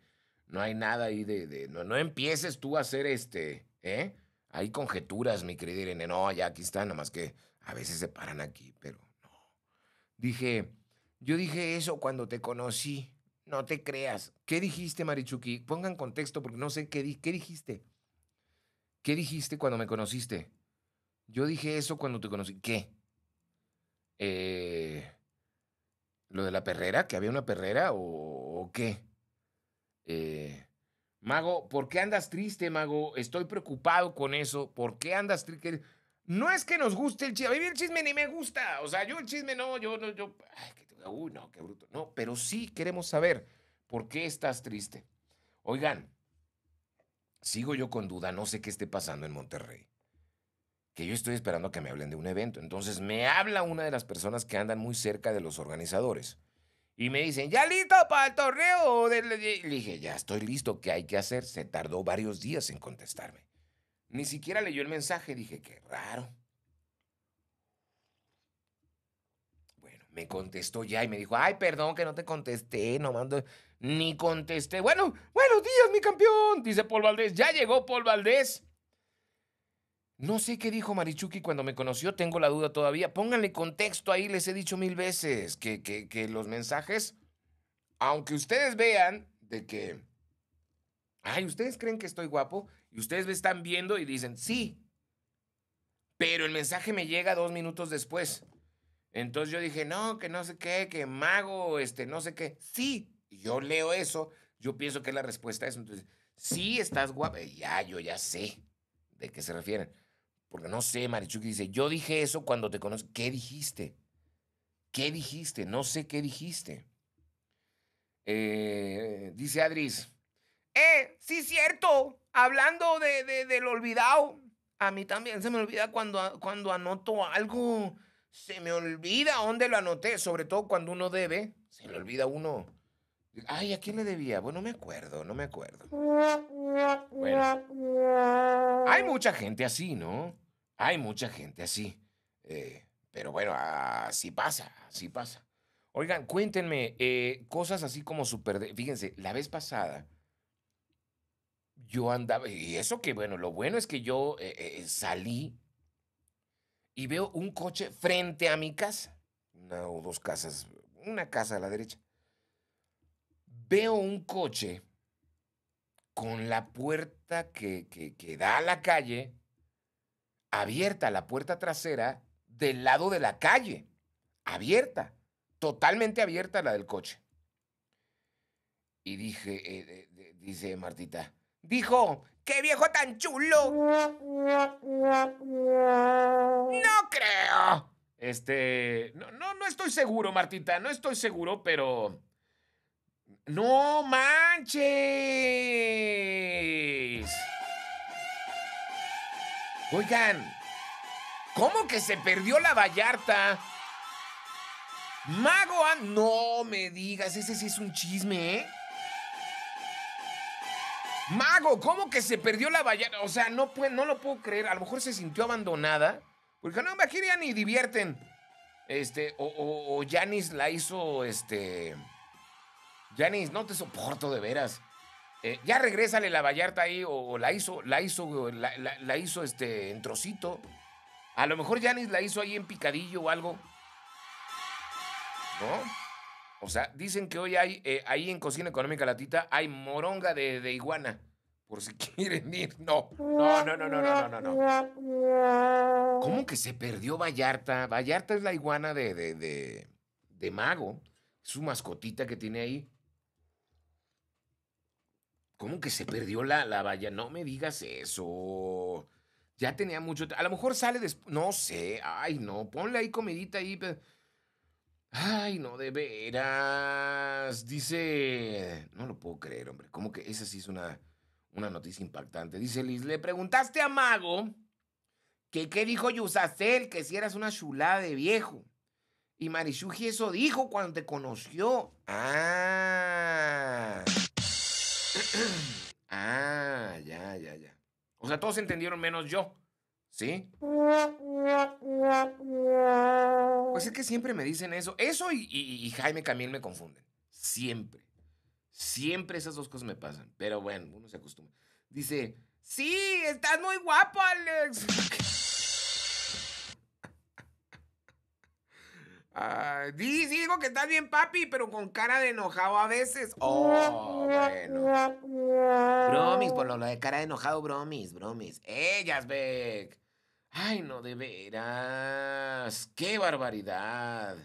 no hay nada ahí de. de no, empieces tú a hacer este, ¿eh? Hay conjeturas, mi querida Irene. No, ya aquí están, nada más que a veces se paran aquí, pero no. Dije, yo dije eso cuando te conocí. No te creas. ¿Qué dijiste, Marichuki? Pongan contexto porque no sé qué, di qué dijiste. ¿Qué dijiste cuando me conociste? Yo dije eso cuando te conocí. ¿Qué? Eh, ¿Lo de la perrera? ¿Que había una perrera o, qué? Eh, mago, ¿por qué andas triste, Mago? Estoy preocupado con eso. ¿Por qué andas triste? No es que nos guste el chisme. A mí el chisme ni me gusta. O sea, yo el chisme no, yo no, yo. uy, no, qué bruto. No, pero sí queremos saber por qué estás triste. Oigan, sigo yo con duda, no sé qué esté pasando en Monterrey. Que yo estoy esperando a que me hablen de un evento. Entonces me habla una de las personas que andan muy cerca de los organizadores. Y me dicen, ¿ya listo para el torneo? Le dije, ya estoy listo, ¿qué hay que hacer? Se tardó varios días en contestarme. Ni siquiera leyó el mensaje, dije, qué raro. Bueno, me contestó ya y me dijo, ay, perdón que no te contesté, no mando... Ni contesté. Bueno, buenos días, mi campeón, dice Paul Valdés. Ya llegó Paul Valdés. No sé qué dijo Marichuki cuando me conoció, tengo la duda todavía. Pónganle contexto ahí, les he dicho mil veces que, los mensajes, aunque ustedes vean de que, ay, ustedes creen que estoy guapo y ustedes me están viendo y dicen, sí, pero el mensaje me llega dos minutos después. Entonces yo dije, no, que no sé qué, que mago, este, no sé qué. Sí, yo leo eso, yo pienso que la respuesta es, entonces, sí estás guapa, ya, yo ya sé de qué se refieren. Porque no sé, Marichuki dice, yo dije eso cuando te conozco. ¿Qué dijiste? ¿Qué dijiste? No sé qué dijiste. Eh, dice Adris, eh, sí cierto, hablando de, de, del olvidado, a mí también se me olvida cuando, cuando anoto algo. Se me olvida dónde lo anoté, sobre todo cuando uno debe. Se le olvida uno. Ay, ¿a quién le debía? Bueno, no me acuerdo, no me acuerdo. Bueno, hay mucha gente así, ¿no? Hay mucha gente así. Eh, pero bueno, así pasa, así pasa. Oigan, cuéntenme eh, cosas así como súper... Fíjense, la vez pasada yo andaba... Y eso que, bueno, lo bueno es que yo eh, salí y veo un coche frente a mi casa. Una o dos casas, una casa a la derecha veo un coche con la puerta que, que, da a la calle abierta, la puerta trasera del lado de la calle, abierta, totalmente abierta la del coche. Y dije, eh, eh, dice Martita, dijo, ¡qué viejo tan chulo! No creo. Este, no, no, no estoy seguro, Martita, no estoy seguro, pero ¡No manches! Oigan, ¿cómo que se perdió la Vallarta? Mago, no me digas, ese sí es un chisme, ¿eh? Mago, ¿cómo que se perdió la Vallarta? O sea, no, no lo puedo creer. A lo mejor se sintió abandonada. Porque no, aquí ya ni divierten. Este, o, o, o Janis la hizo, este Yanis, no te soporto de veras. Eh, ya regrésale la Vallarta ahí, o, la hizo, la hizo, la, hizo este, en trocito. A lo mejor Yanis la hizo ahí en picadillo o algo. ¿No? O sea, dicen que hoy hay, eh, ahí en Cocina Económica Latita, hay moronga de, iguana. Por si quieren ir. No, no, no, no, no, no, no, ¿Cómo que se perdió Vallarta? Vallarta es la iguana de, de, mago. su mascotita que tiene ahí. ¿Cómo que se perdió la, valla? No me digas eso. Ya tenía mucho. A lo mejor sale después. No sé. Ay, no. Ponle ahí comidita ahí. Ay, no, de veras. Dice. No lo puedo creer, hombre. ¿Cómo que esa sí es una, una noticia impactante? Dice Liz. Le preguntaste a Mago que qué dijo Yusacel, que si eras una chulada de viejo. Y Marishuji eso dijo cuando te conoció. Ah ah, ya, ya, ya. O sea, todos entendieron menos yo. ¿Sí? Pues es que siempre me dicen eso. Eso y, Jaime Camil me confunden. Siempre. Siempre esas dos cosas me pasan. Pero bueno, uno se acostumbra. Dice, sí, estás muy guapo, Alex. Ah, sí, digo que estás bien, papi, pero con cara de enojado a veces. Oh, bueno. Bromis, por lo, de cara de enojado, bromis, bromis. Ellas, Beck. Ay, no, de veras. ¡Qué barbaridad!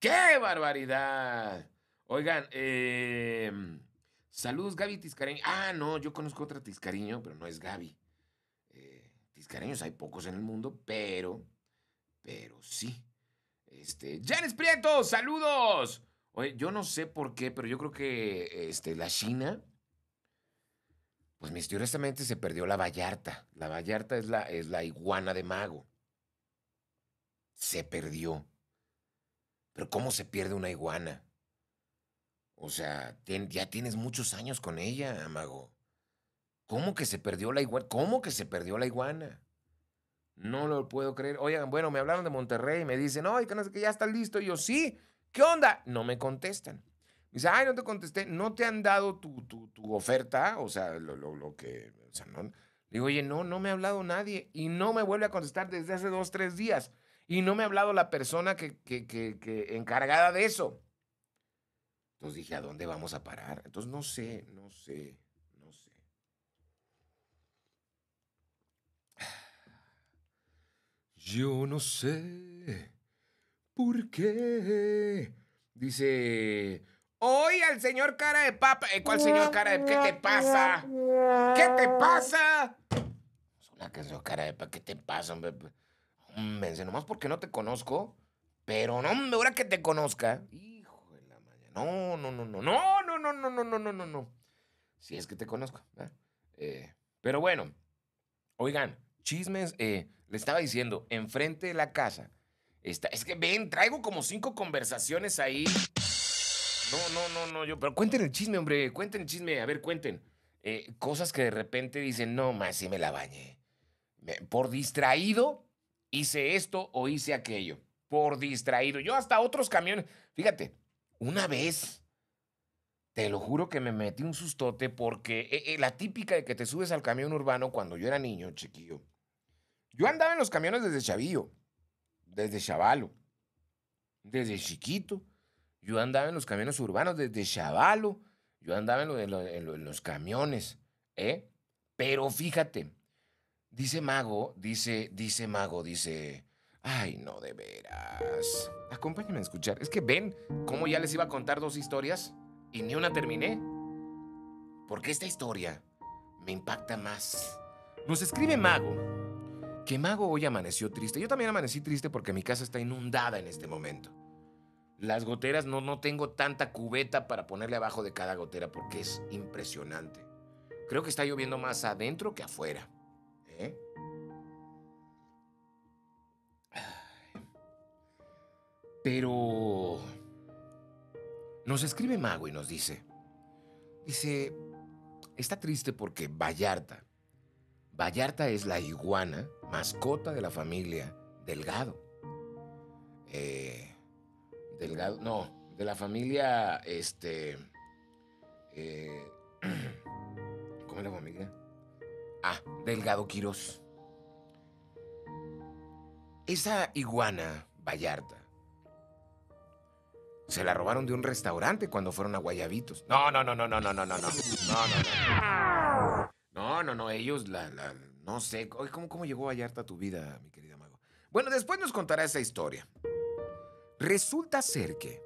¡Qué barbaridad! Oigan, em, Saludos, Gaby Tiscareño. Ah, no, yo conozco otra Tizcariño, pero no es Gaby. Eh, hay pocos en el mundo, pero. Pero sí. Este, Janes Prieto, saludos. Oye, yo no sé por qué, pero yo creo que este, la China, pues misteriosamente se perdió la Vallarta. La Vallarta es la, es la iguana de mago. Se perdió. Pero ¿cómo se pierde una iguana? O sea, ya tienes muchos años con ella, mago. ¿Cómo que se perdió la iguana? ¿Cómo que se perdió la iguana? No lo puedo creer. Oigan, bueno, me hablaron de Monterrey, y me dicen, no, que no sé que ya está listo. Y yo, sí, ¿qué onda? No me contestan. Me dice, ay, no te contesté, no te han dado tu, tu, oferta, o sea, lo, que, o sea, no. Digo, oye, no, no me ha hablado nadie y no me vuelve a contestar desde hace dos, tres días. Y no me ha hablado la persona que, que encargada de eso. Entonces dije, ¿a dónde vamos a parar? Entonces no sé, no sé. Yo no sé por qué. Dice, hoy al señor cara de papa. ¿Cuál señor cara de ¿Qué te pasa? ¿Qué te pasa? Una canción cara de papa, ¿qué te pasa, hombre? Hombre, nomás porque no te conozco. Pero no, hombre, ahora que te conozca. Hijo de la mañana. No, no, no, no, no, no, no, no, no, no, no, no, no. Si es que te conozco. pero bueno, oigan, chismes. Le estaba diciendo, enfrente de la casa. Está, es que ven, traigo como cinco conversaciones ahí. No, no, no, no, yo. Pero cuenten el chisme, hombre. Cuenten el chisme. A ver, cuenten. Eh, cosas que de repente dicen, no, más si me la bañé. Por distraído, hice esto o hice aquello. Por distraído. Yo hasta otros camiones. Fíjate, una vez. Te lo juro que me metí un sustote porque eh, eh, la típica de que te subes al camión urbano cuando yo era niño, chiquillo, yo andaba en los camiones desde chavillo, desde chavalo, desde chiquito. Yo andaba en los camiones urbanos desde chavalo. Yo andaba en, los camiones, ¿eh? Pero fíjate, dice Mago, dice, dice Mago, dice... Ay, no, de veras. Acompáñame a escuchar. Es que ven cómo ya les iba a contar dos historias y ni una terminé. Porque esta historia me impacta más. Nos escribe Mago que Mago hoy amaneció triste. Yo también amanecí triste porque mi casa está inundada en este momento. Las goteras, no, tengo tanta cubeta para ponerle abajo de cada gotera porque es impresionante. Creo que está lloviendo más adentro que afuera. ¿eh? Pero... Nos escribe Mago y nos dice, dice, está triste porque Vallarta Vallarta es la iguana, mascota de la familia Delgado. Eh, Delgado, no, de la familia, este, eh, ¿cómo es la familia? Ah, Delgado Quirós. Esa iguana Vallarta se la robaron de un restaurante cuando fueron a Guayabitos. No, no, no, no, no, no, no, no, no, no, no. no. No, no, no, ellos la, no sé. ¿cómo, ¿Cómo llegó Vallarta a tu vida, mi querida Mago? Bueno, después nos contará esa historia. Resulta ser que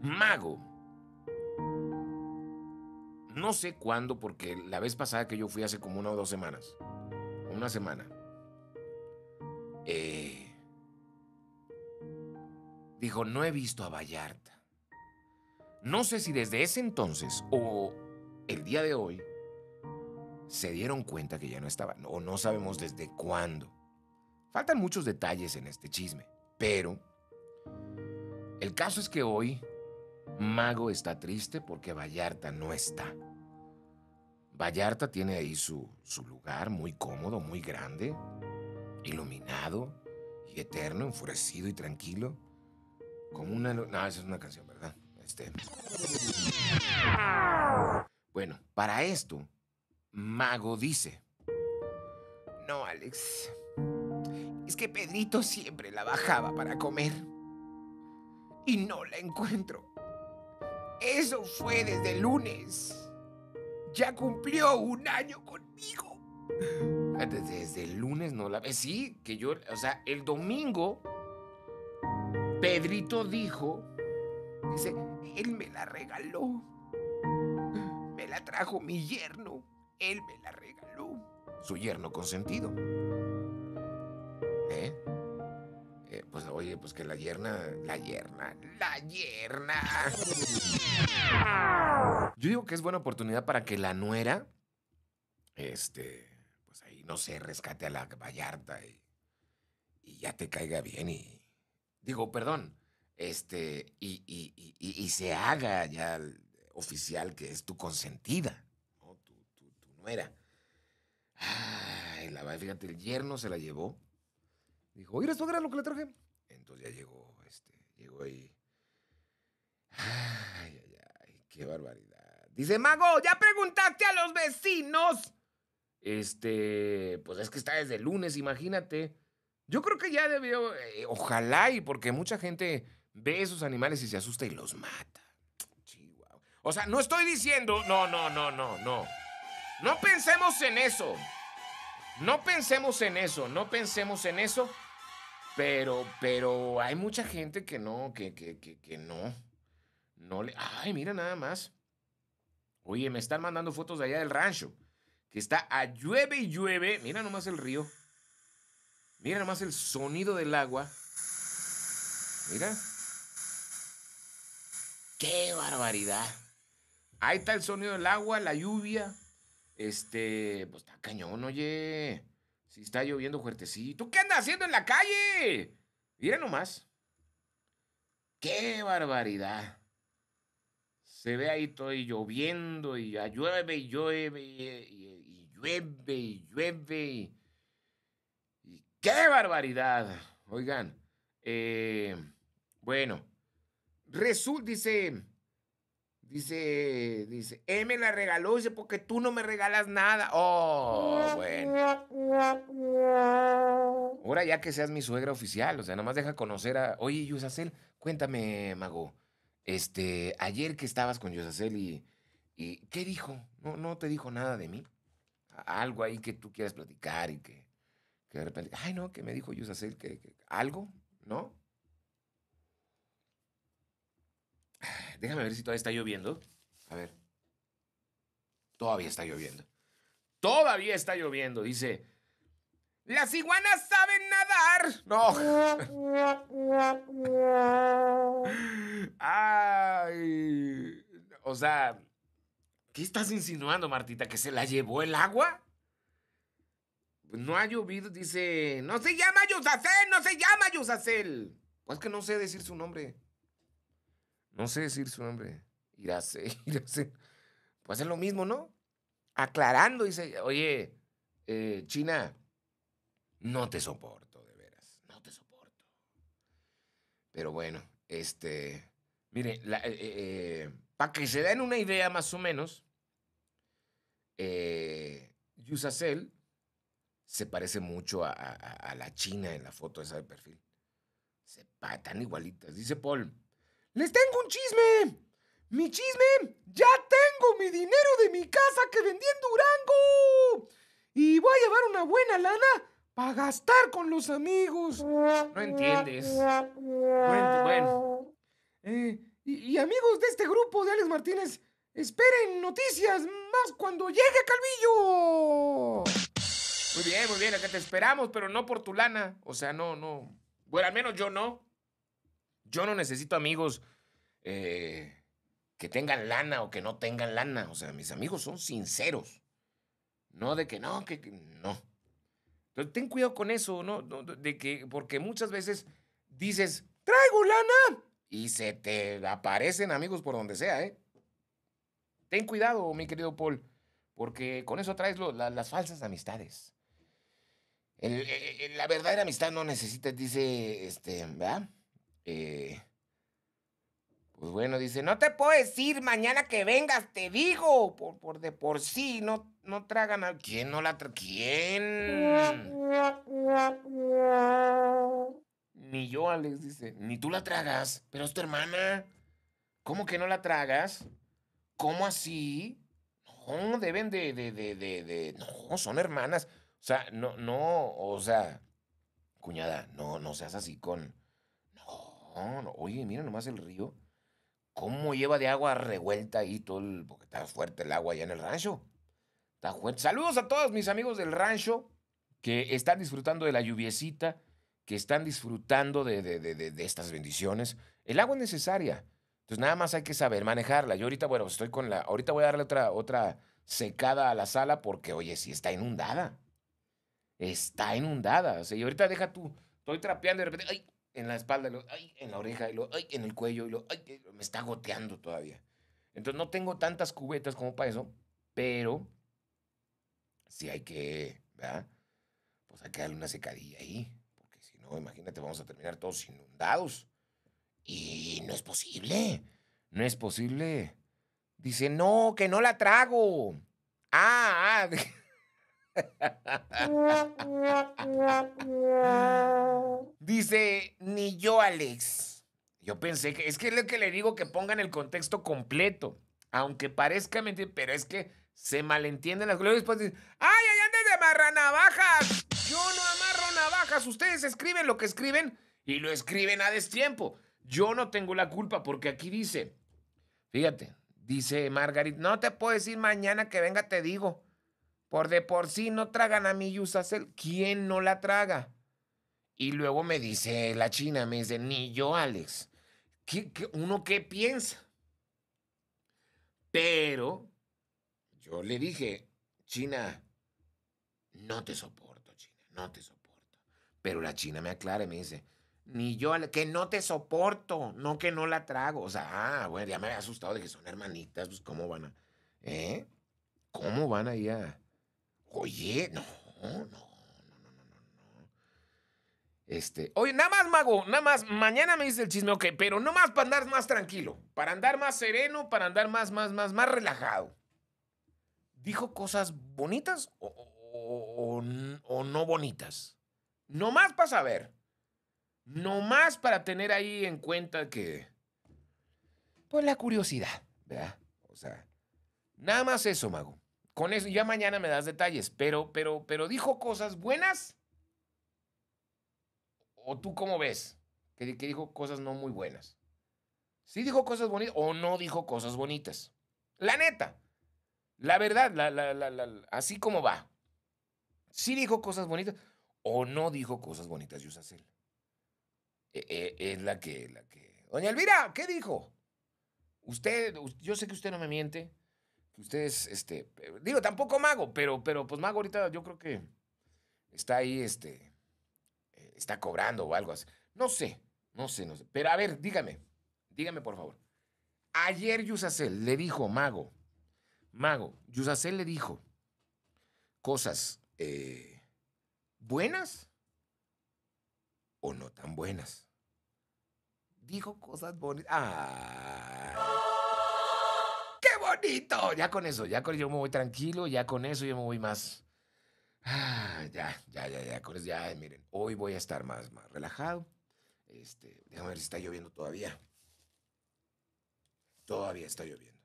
Mago, no sé cuándo, porque la vez pasada que yo fui hace como una o dos semanas, una semana, eh, dijo, no he visto a Vallarta. No sé si desde ese entonces o el día de hoy se dieron cuenta que ya no estaba, o no sabemos desde cuándo. Faltan muchos detalles en este chisme, pero el caso es que hoy Mago está triste porque Vallarta no está. Vallarta tiene ahí su, su lugar muy cómodo, muy grande, iluminado y eterno, enfurecido y tranquilo. Como una... No, esa es una canción, ¿verdad? Este... Bueno, para esto, Mago dice. No, Alex. Es que Pedrito siempre la bajaba para comer. Y no la encuentro. Eso fue desde el lunes. Ya cumplió un año conmigo. Ah, desde el lunes no la ve. Sí, que yo, o sea, el domingo, Pedrito dijo, dice, él me la regaló. Me la trajo mi yerno. Él me la regaló. Su yerno consentido. ¿Eh? ¿Eh? pues oye, pues que la yerna, la yerna, la yerna. Yo digo que es buena oportunidad para que la nuera, este, pues ahí, no sé, rescate a la Vallarta y, y ya te caiga bien y, digo, perdón, este, y, y se haga ya oficial que es tu consentida. Mira. Ay, la va, fíjate, el yerno se la llevó. Dijo, oye, esto era lo que le traje. Entonces ya llegó, este, llegó ahí. Ay, ay, ay, qué barbaridad. Dice, Mago, ¿ya preguntaste a los vecinos? Este, pues es que está desde el lunes, imagínate. Yo creo que ya debió, eh, ojalá y porque mucha gente ve esos animales y se asusta y los mata. Chihuahua. O sea, no estoy diciendo, no, no, no, no, no. No pensemos en eso. No pensemos en eso, no pensemos en eso. Pero, pero hay mucha gente que no, que, que, que, que no. No le. Ay, mira nada más. Oye, me están mandando fotos de allá del rancho. Que está a llueve y llueve. Mira nomás el río. Mira nomás el sonido del agua. Mira. ¡Qué barbaridad! Ahí está el sonido del agua, la lluvia. Este, pues está cañón, oye. Si está lloviendo fuertecito. ¿Qué anda haciendo en la calle? Mira nomás. ¡Qué barbaridad! Se ve ahí todo lloviendo y ya llueve y llueve y, llueve y llueve. Y, ¡Qué barbaridad! Oigan, eh, bueno, resulta, dice Dice, dice, él eh, me la regaló, dice, porque tú no me regalas nada. Oh, bueno. Ahora ya que seas mi suegra oficial, o sea, nomás deja conocer a. Oye, Yusacel, cuéntame, Mago. Este, ayer que estabas con Yusacel y, y. ¿Qué dijo? No, no te dijo nada de mí. Algo ahí que tú quieras platicar y que, que de repente. Ay, no, que me dijo Yusacel que algo, ¿no? Déjame ver si todavía está lloviendo. A ver. Todavía está lloviendo. Todavía está lloviendo, dice. Las iguanas saben nadar. No. Ay. O sea, ¿qué estás insinuando, Martita? ¿Que se la llevó el agua? No ha llovido, dice. No se llama Yusacel, no se llama Yusacel. Pues que no sé decir su nombre. No sé decir su nombre. Irace. Irace. Pues es lo mismo, ¿no? Aclarando, dice, oye, eh, China, no te soporto, de veras, no te soporto. Pero bueno, este, Miren, eh, eh, para que se den una idea más o menos, eh, Yusacel se parece mucho a, la China en la foto esa de perfil. Se patan igualitas. Dice Paul, ¡Les tengo un chisme! ¡Mi chisme! ¡Ya tengo mi dinero de mi casa que vendí en Durango! Y voy a llevar una buena lana para gastar con los amigos. No entiendes. Bueno, eh, y, amigos de este grupo de Alex Martínez, esperen noticias más cuando llegue Calvillo. Muy bien, muy bien, acá te esperamos, pero no por tu lana. O sea, no, no. Bueno, al menos yo no. Yo no necesito amigos eh, que tengan lana o que no tengan lana. O sea, mis amigos son sinceros. No de que no, que, no. Entonces, ten cuidado con eso, ¿no? De que, porque muchas veces dices, traigo lana. Y se te aparecen amigos por donde sea, ¿eh? Ten cuidado, mi querido Paul, porque con eso traes las falsas amistades. la verdadera amistad no necesita, dice, este, ¿verdad? Eh, pues bueno, dice, no te puedo decir mañana que vengas, te digo. Por, por de por sí, no, no tragan a... ¿Quién no la traga? ¿Quién? Ni yo, Alex, dice. Ni tú la tragas, pero es tu hermana. ¿Cómo que no la tragas? ¿Cómo así? No, deben de, de, de, de, de... No, son hermanas. O sea, no, no, o sea, cuñada, no, no seas así con no, oye, mira nomás el río. ¿Cómo lleva de agua revuelta ahí todo el... porque está fuerte el agua allá en el rancho? Está fuerte. Saludos a todos mis amigos del rancho que están disfrutando de la lluviecita, que están disfrutando de, estas bendiciones. El agua es necesaria. Entonces nada más hay que saber manejarla. Yo ahorita, bueno, estoy con la... Ahorita voy a darle otra, otra secada a la sala porque, oye, sí está inundada. Está inundada. O sea, y ahorita deja tú... Estoy trapeando y de repente... ¡Ay! en la espalda, en la oreja, en el cuello, y me está goteando todavía. Entonces no tengo tantas cubetas como para eso, pero si hay que, ¿verdad? Pues hay que darle una secadilla ahí, porque si no, imagínate, vamos a terminar todos inundados. Y no es posible, no es posible. Dice, no, que no la trago. Ah, ah. Dice, ni yo, Alex. Yo pensé que, es que es lo que le digo, que pongan el contexto completo. Aunque parezca mentir, pero es que se malentienden las cosas. Después dicen, ¡ay, ay, antes de amarrar Yo no amarro navajas. Ustedes escriben lo que escriben y lo escriben a destiempo. Yo no tengo la culpa porque aquí dice, fíjate, dice Margarita no te puedo decir mañana que venga, te digo. Por de por sí no tragan a mi Yusacel. ¿Quién no la traga? Y luego me dice la china, me dice, ni yo, Alex. uno qué piensa? Pero yo le dije, China, no te soporto, China, no te soporto. Pero la China me aclara y me dice, ni yo, que no te soporto, no que no la trago. O sea, ah, bueno, ya me había asustado de que son hermanitas, pues cómo van a, eh? ¿Cómo van a ir a, Oye, no, no, no, no, no, Este, oye, nada más, mago, nada más, mañana me dice el chisme, ok, pero no más para andar más tranquilo, para andar más sereno, para andar más, más, más, más relajado. ¿Dijo cosas bonitas o, o, o, no bonitas? Nomás para saber. no más para tener ahí en cuenta que. Pues la curiosidad, ¿verdad? O sea, nada más eso, mago con eso, ya mañana me das detalles, pero, pero, pero dijo cosas buenas. ¿O tú cómo ves? Que, dijo cosas no muy buenas. ¿Sí dijo cosas bonitas o no dijo cosas bonitas? La neta, la verdad, la, la, la, así como va. ¿Sí dijo cosas bonitas o no dijo cosas bonitas, Yusacel? Eh, es la que, la que. Doña Elvira, ¿qué dijo? Usted, yo sé que usted no me miente ustedes, este, eh, digo, tampoco Mago, pero, pero pues Mago ahorita yo creo que está ahí, este, eh, está cobrando o algo así. No sé, no sé, no sé. Pero a ver, dígame, dígame por favor. Ayer Yusacel le dijo, Mago, Mago, Yusacel le dijo cosas eh, buenas o no tan buenas. Dijo cosas bonitas. ¡Ah! bonito! Ya con eso, ya con yo me voy tranquilo, ya con eso yo me voy más. Ah, ya, ya, ya, ya, con ya, miren, hoy voy a estar más, más relajado. Este, déjame ver si está lloviendo todavía. Todavía está lloviendo.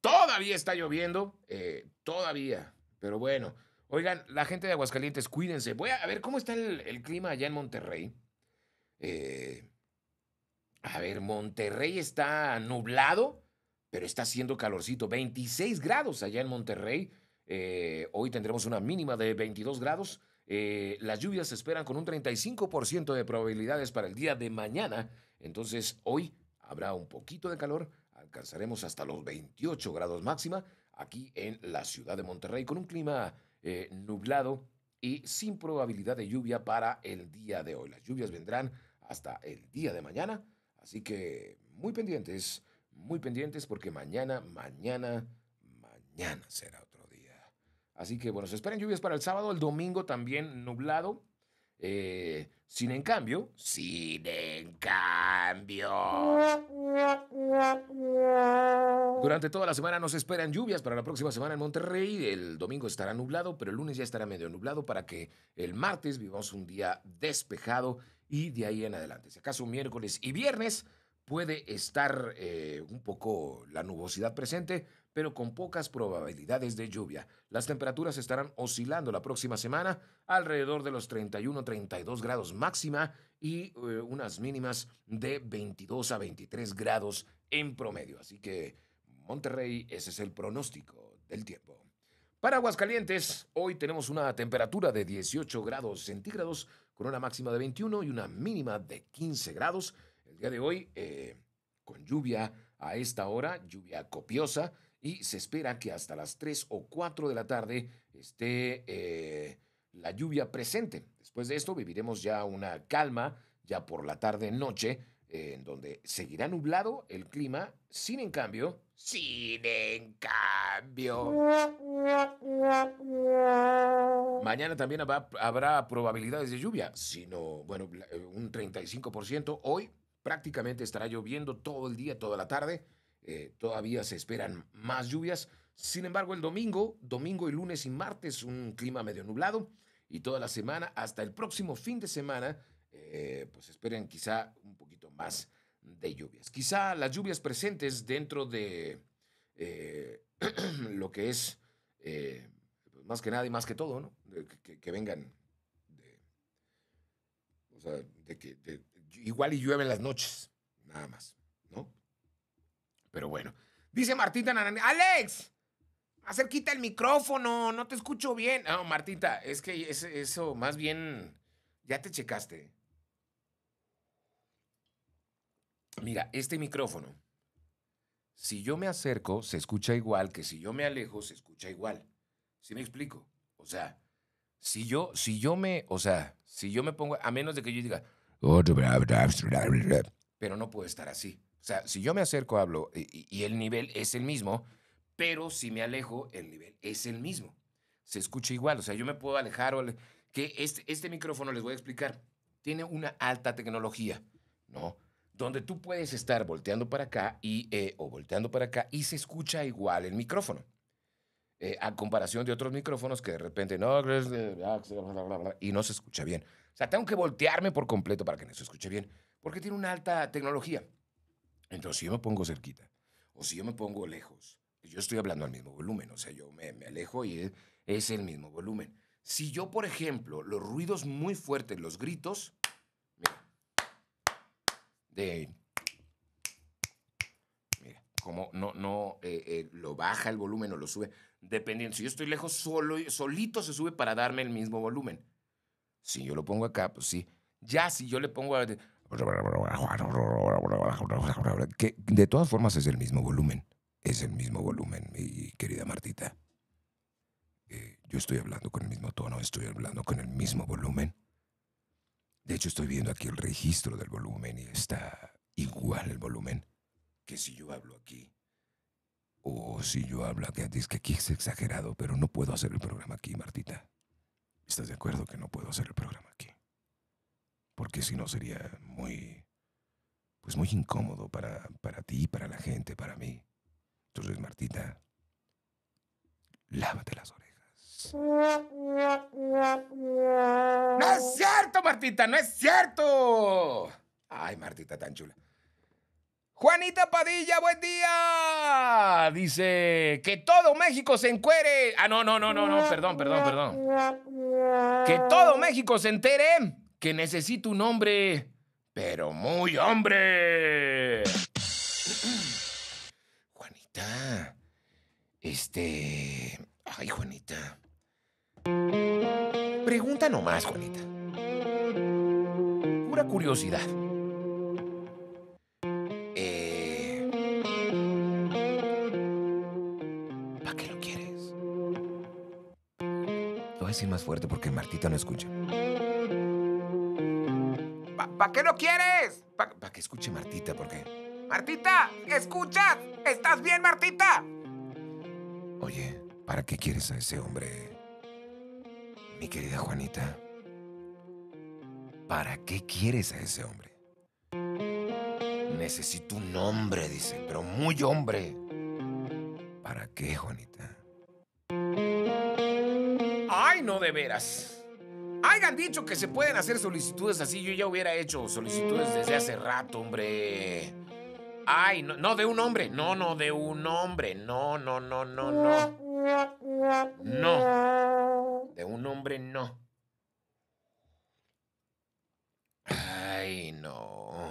Todavía está lloviendo, eh, todavía. Pero bueno, oigan, la gente de Aguascalientes, cuídense. Voy a, ver cómo está el, clima allá en Monterrey. Eh, a ver, Monterrey está nublado pero está haciendo calorcito, 26 grados allá en Monterrey. Eh, hoy tendremos una mínima de 22 grados. Eh, las lluvias se esperan con un 35% de probabilidades para el día de mañana. Entonces hoy habrá un poquito de calor. Alcanzaremos hasta los 28 grados máxima aquí en la ciudad de Monterrey con un clima eh, nublado y sin probabilidad de lluvia para el día de hoy. Las lluvias vendrán hasta el día de mañana. Así que muy pendientes muy pendientes porque mañana, mañana, mañana será otro día. Así que bueno, se esperan lluvias para el sábado, el domingo también nublado. Eh, sin en cambio, sin en cambio. Durante toda la semana nos esperan lluvias para la próxima semana en Monterrey. El domingo estará nublado, pero el lunes ya estará medio nublado para que el martes vivamos un día despejado y de ahí en adelante. Si acaso miércoles y viernes puede estar eh, un poco la nubosidad presente, pero con pocas probabilidades de lluvia. Las temperaturas estarán oscilando la próxima semana alrededor de los 31-32 grados máxima y eh, unas mínimas de 22 a 23 grados en promedio. Así que Monterrey, ese es el pronóstico del tiempo. Para Aguascalientes, hoy tenemos una temperatura de 18 grados centígrados con una máxima de 21 y una mínima de 15 grados el día de hoy, eh, con lluvia a esta hora, lluvia copiosa, y se espera que hasta las 3 o 4 de la tarde esté eh, la lluvia presente. Después de esto viviremos ya una calma, ya por la tarde-noche, en donde seguirá nublado el clima, sin en cambio, sin en cambio. Mañana también habrá probabilidades de lluvia, sino, bueno, eh, un 35%, hoy prácticamente estará lloviendo todo el día, toda la tarde. Eh, todavía se esperan más lluvias. Sin embargo, el domingo, domingo y lunes y martes, un clima medio nublado. Y toda la semana, hasta el próximo fin de semana, eh, pues esperen quizá un poquito más de lluvias. Quizá las lluvias presentes dentro de eh, lo que es, pues más que nada y más que todo, ¿no? Que, vengan de, o sea, de que, de, igual y llueve en las noches, nada más, ¿no? Pero bueno. Dice Martita Naranjo, Alex, acerquita el micrófono, no te escucho bien. No, Martita, es que es, eso más bien, ya te checaste. Mira, este micrófono, si yo me acerco, se escucha igual que si yo me alejo, se escucha igual. ¿Sí me explico? O sea, si yo, si yo me, o sea, si yo me pongo, a menos de que yo diga, Oh, pero no puede estar así. O sea, si yo me acerco, hablo y, el nivel es el mismo, pero si me alejo, el nivel es el mismo. Se escucha igual. O sea, yo me puedo alejar o que este, este, micrófono les voy a explicar. Tiene una alta tecnología, ¿no? Donde tú puedes estar volteando para acá y, eh, o volteando para acá y se escucha igual el micrófono. Eh, a comparación de otros micrófonos que de repente no ah, y no se escucha bien. O sea, tengo que voltearme por completo para que no se escuche bien, porque tiene una alta tecnología. Entonces, si yo me pongo cerquita o si yo me pongo lejos, yo estoy hablando al mismo volumen, o sea, yo me, me alejo y es, el mismo volumen. Si yo, por ejemplo, los ruidos muy fuertes, los gritos, mira, de, mira, como no, no eh, eh, lo baja el volumen o lo sube, dependiendo. Si yo estoy lejos, solo, solito se sube para darme el mismo volumen. Si yo lo pongo acá, pues sí. Ya si yo le pongo de todas formas es el mismo volumen. Es el mismo volumen, mi querida Martita. Eh, yo estoy hablando con el mismo tono, estoy hablando con el mismo volumen. De hecho, estoy viendo aquí el registro del volumen y está igual el volumen que si yo hablo aquí oh, si yo hablo que es que aquí es exagerado, pero no puedo hacer el programa aquí, Martita. ¿Estás de acuerdo que no puedo hacer el programa aquí? Porque si no sería muy, pues muy incómodo para, para ti, para la gente, para mí. Entonces, Martita, lávate las orejas. No es cierto, Martita, no es cierto. Ay, Martita tan chula. Juanita Padilla, buen día. Dice que todo México se encuere. Ah, no, no, no, no, no, perdón, perdón, perdón. Que todo México se entere que necesito un hombre, pero muy hombre. Juanita. Este. Ay, Juanita. Pregunta nomás, Juanita. Pura curiosidad. más fuerte porque Martita no escucha. ¿Para qué no quieres? Para que escuche Martita, qué? Martita, ¿escuchas? ¿Estás bien, Martita? Oye, ¿para qué quieres a ese hombre, mi querida Juanita? ¿Para qué quieres a ese hombre? Necesito un hombre, dice, pero muy hombre. ¿Para qué, Juanita? Ay, no, de veras. Hayan dicho que se pueden hacer solicitudes así. Yo ya hubiera hecho solicitudes desde hace rato, hombre. Ay, no, de un hombre. No, no, de un hombre. No, no, no, no, no. No. De un hombre, no. Ay, no.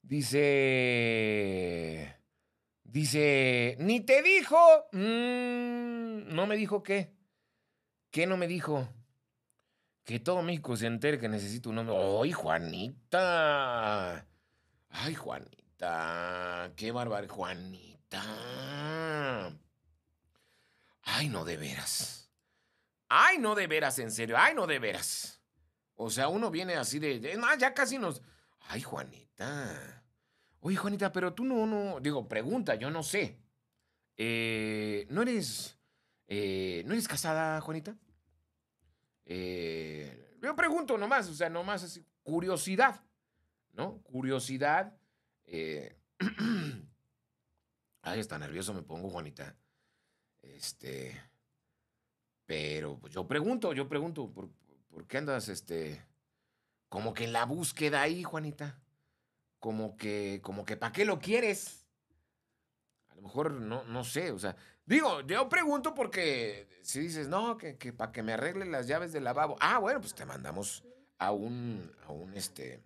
Dice. Dice. Ni te dijo. Mm, no me dijo qué. ¿Qué no me dijo? Que todo México se entere que necesito un hombre. ¡Ay, Juanita! ¡Ay, Juanita! ¡Qué bárbaro! ¡Juanita! ¡Ay, no de veras! ¡Ay, no de veras, en serio! ¡Ay, no de veras! O sea, uno viene así de. ya casi nos. ¡Ay, Juanita! Oye, Juanita, pero tú no, no. Digo, pregunta, yo no sé. Eh, ¿No eres. Eh, ¿No eres casada, Juanita? Eh, yo pregunto nomás, o sea, nomás así, curiosidad, ¿no? Curiosidad. Eh, ay, está nervioso me pongo, Juanita. Este. Pero pues, yo pregunto, yo pregunto, ¿por, qué andas, este. Como que en la búsqueda ahí, Juanita? Como que, como que, ¿para qué lo quieres? A lo mejor, no, no sé, o sea, Digo, yo pregunto porque si dices, no, que, para que me arreglen las llaves del lavabo. Ah, bueno, pues te mandamos a un, a un, este,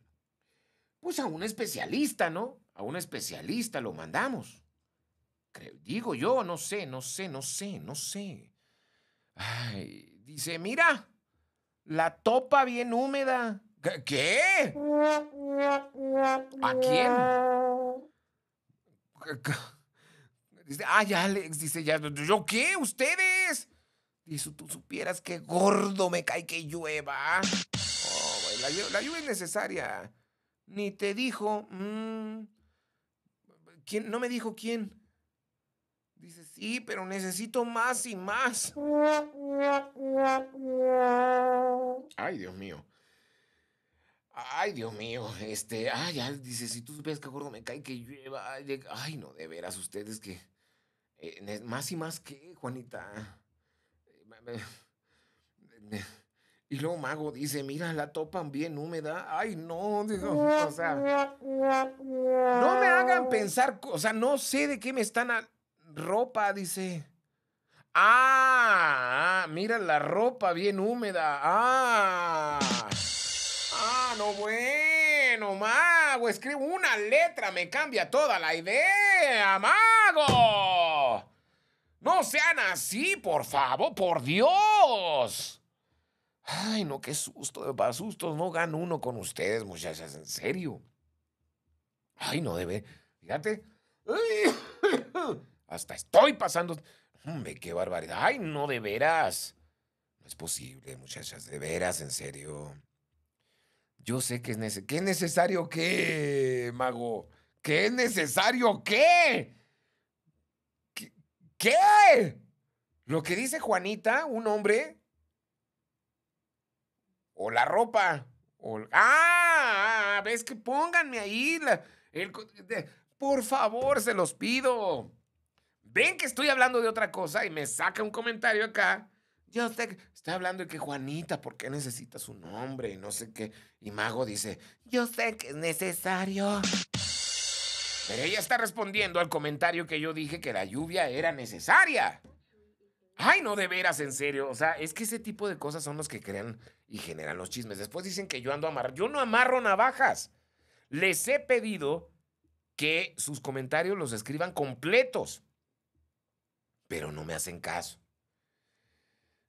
pues a un especialista, ¿no? A un especialista lo mandamos. digo yo, no sé, no sé, no sé, no sé. Ay, dice, mira, la topa bien húmeda. ¿Qué? ¿A quién? Dice, ah, Alex, dice, ya, ¿yo qué? ¿Ustedes? Dice, tú supieras qué gordo me cae que llueva. Oh, la, la, lluvia es necesaria. Ni te dijo, mm, ¿quién? No me dijo quién. Dice, sí, pero necesito más y más. Ay, Dios mío. Ay, Dios mío, este, ay, ya, dice, si tú supieras que gordo me cae que llueva, ay, no, de veras, ustedes que eh, más y más que, Juanita. Eh, y luego Mago dice, mira, la topan bien húmeda. Ay, no, o sea, no me hagan pensar, o sea, no sé de qué me están ropa, dice. Ah, ah, mira la ropa bien húmeda. Ah, ah, no bueno, Mago, escribo una letra, me cambia toda la idea, Mago. No sean así, por favor, por Dios. Ay, no, qué susto. Para sustos no gano uno con ustedes, muchachas, en serio. Ay, no debe. Fíjate. hasta estoy pasando. Hombre, qué barbaridad. Ay, no, de veras. No es posible, muchachas, de veras, en serio. Yo sé que es, ¿Qué es necesario qué, mago. ¿Qué es necesario qué? ¿Qué? Lo que dice Juanita, un hombre. O la ropa. O... ¡Ah! ¿Ves que pónganme ahí? el... por favor, se los pido. Ven que estoy hablando de otra cosa y me saca un comentario acá. Yo sé que está hablando de que Juanita, ¿por qué necesita su nombre? Y no sé qué. Y Mago dice, yo sé que es necesario. Pero ella está respondiendo al comentario que yo dije que la lluvia era necesaria. Ay, no, de veras, en serio. O sea, es que ese tipo de cosas son los que crean y generan los chismes. Después dicen que yo ando a amarrar. Yo no amarro navajas. Les he pedido que sus comentarios los escriban completos. Pero no me hacen caso.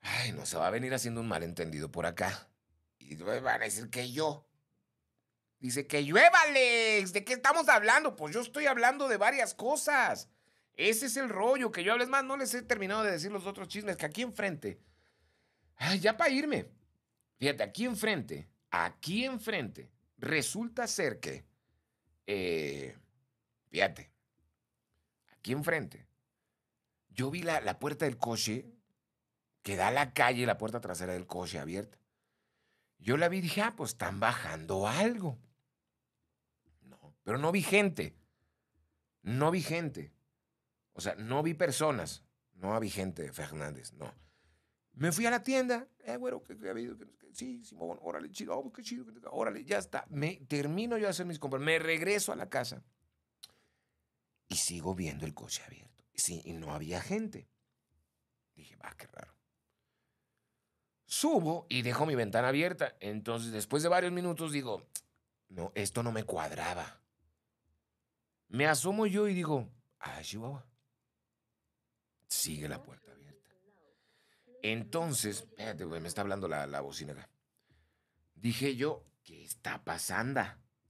Ay, no, se va a venir haciendo un malentendido por acá. Y van a decir que yo. Dice que llueva, Alex. ¿De qué estamos hablando? Pues yo estoy hablando de varias cosas. Ese es el rollo que yo hablo. más, no les he terminado de decir los otros chismes que aquí enfrente. ya para irme. Fíjate, aquí enfrente, aquí enfrente, resulta ser que, eh, fíjate, aquí enfrente, yo vi la, la puerta del coche que da a la calle, la puerta trasera del coche abierta. Yo la vi y dije, ah, pues están bajando algo pero no vi gente. No vi gente. O sea, no vi personas. No había gente, Fernández, no. Me fui a la tienda. Eh, güero, ¿qué, ha habido? Sí, sí, órale, chido. Oh, pues, qué chido. Órale, ya está. Me, termino yo de hacer mis compras. Me regreso a la casa. Y sigo viendo el coche abierto. Sí, y no había gente. Dije, va, qué raro. Subo y dejo mi ventana abierta. Entonces, después de varios minutos, digo, no, esto no me cuadraba. Me asomo yo y digo, ah, Chihuahua. Sigue la puerta abierta. Entonces, espérate, me está hablando la, bocina acá. Dije yo, ¿qué está pasando?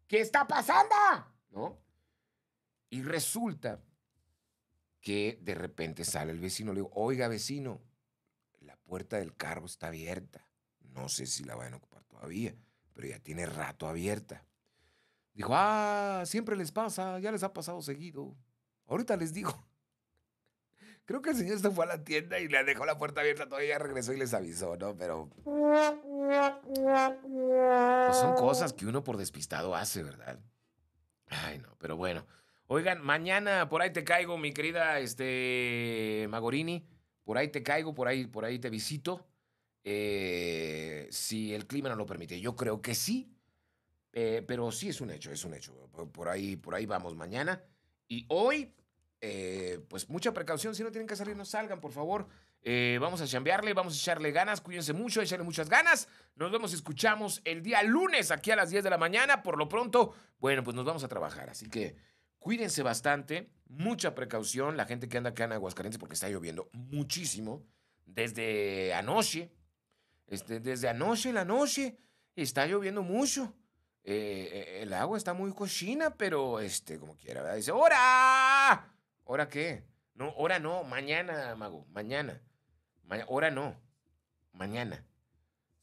¿Qué está pasando? ¿No? Y resulta que de repente sale el vecino. Le digo, oiga, vecino, la puerta del carro está abierta. No sé si la van a ocupar todavía, pero ya tiene rato abierta. Dijo, ah, siempre les pasa, ya les ha pasado seguido. Ahorita les digo. Creo que el señor se fue a la tienda y le dejó la puerta abierta todavía, regresó y les avisó, ¿no? Pero... Pues son cosas que uno por despistado hace, ¿verdad? Ay, no, pero bueno. Oigan, mañana por ahí te caigo, mi querida este, Magorini. Por ahí te caigo, por ahí, por ahí te visito. Eh, si el clima no lo permite. Yo creo que sí, eh, pero sí es un hecho, es un hecho. Por ahí, por ahí vamos mañana. Y hoy, eh, pues mucha precaución. Si no tienen que salir, no salgan, por favor. Eh, vamos a chambearle, vamos a echarle ganas. Cuídense mucho, echarle muchas ganas. Nos vemos y escuchamos el día lunes aquí a las 10 de la mañana. Por lo pronto, bueno, pues nos vamos a trabajar. Así que cuídense bastante, mucha precaución. La gente que anda acá en Aguascalientes, porque está lloviendo muchísimo desde anoche. Este, desde anoche, la noche, está lloviendo mucho. Eh, el agua está muy cochina, pero este, como quiera, ¿verdad? Dice, ¡hora! ¿Hora qué? No, hora no, mañana, mago, mañana. ahora hora no, mañana.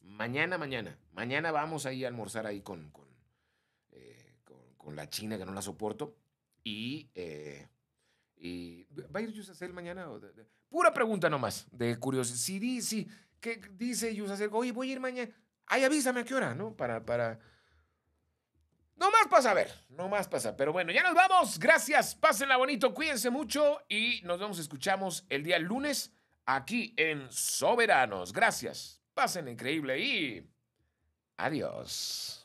Mañana, mañana. Mañana vamos ahí a almorzar ahí con, con, eh, con, la china que no la soporto. Y, eh, ¿va a ir Yusacel mañana? Pura pregunta nomás, de curiosidad. Si, ¿qué dice Yusacel? Oye, voy a ir mañana. Ay, avísame a qué hora, ¿no? Para, para, no más a ver, no más pasa. Pero bueno, ya nos vamos. Gracias, pásenla bonito, cuídense mucho y nos vemos, escuchamos el día lunes aquí en Soberanos. Gracias, pasen increíble y adiós.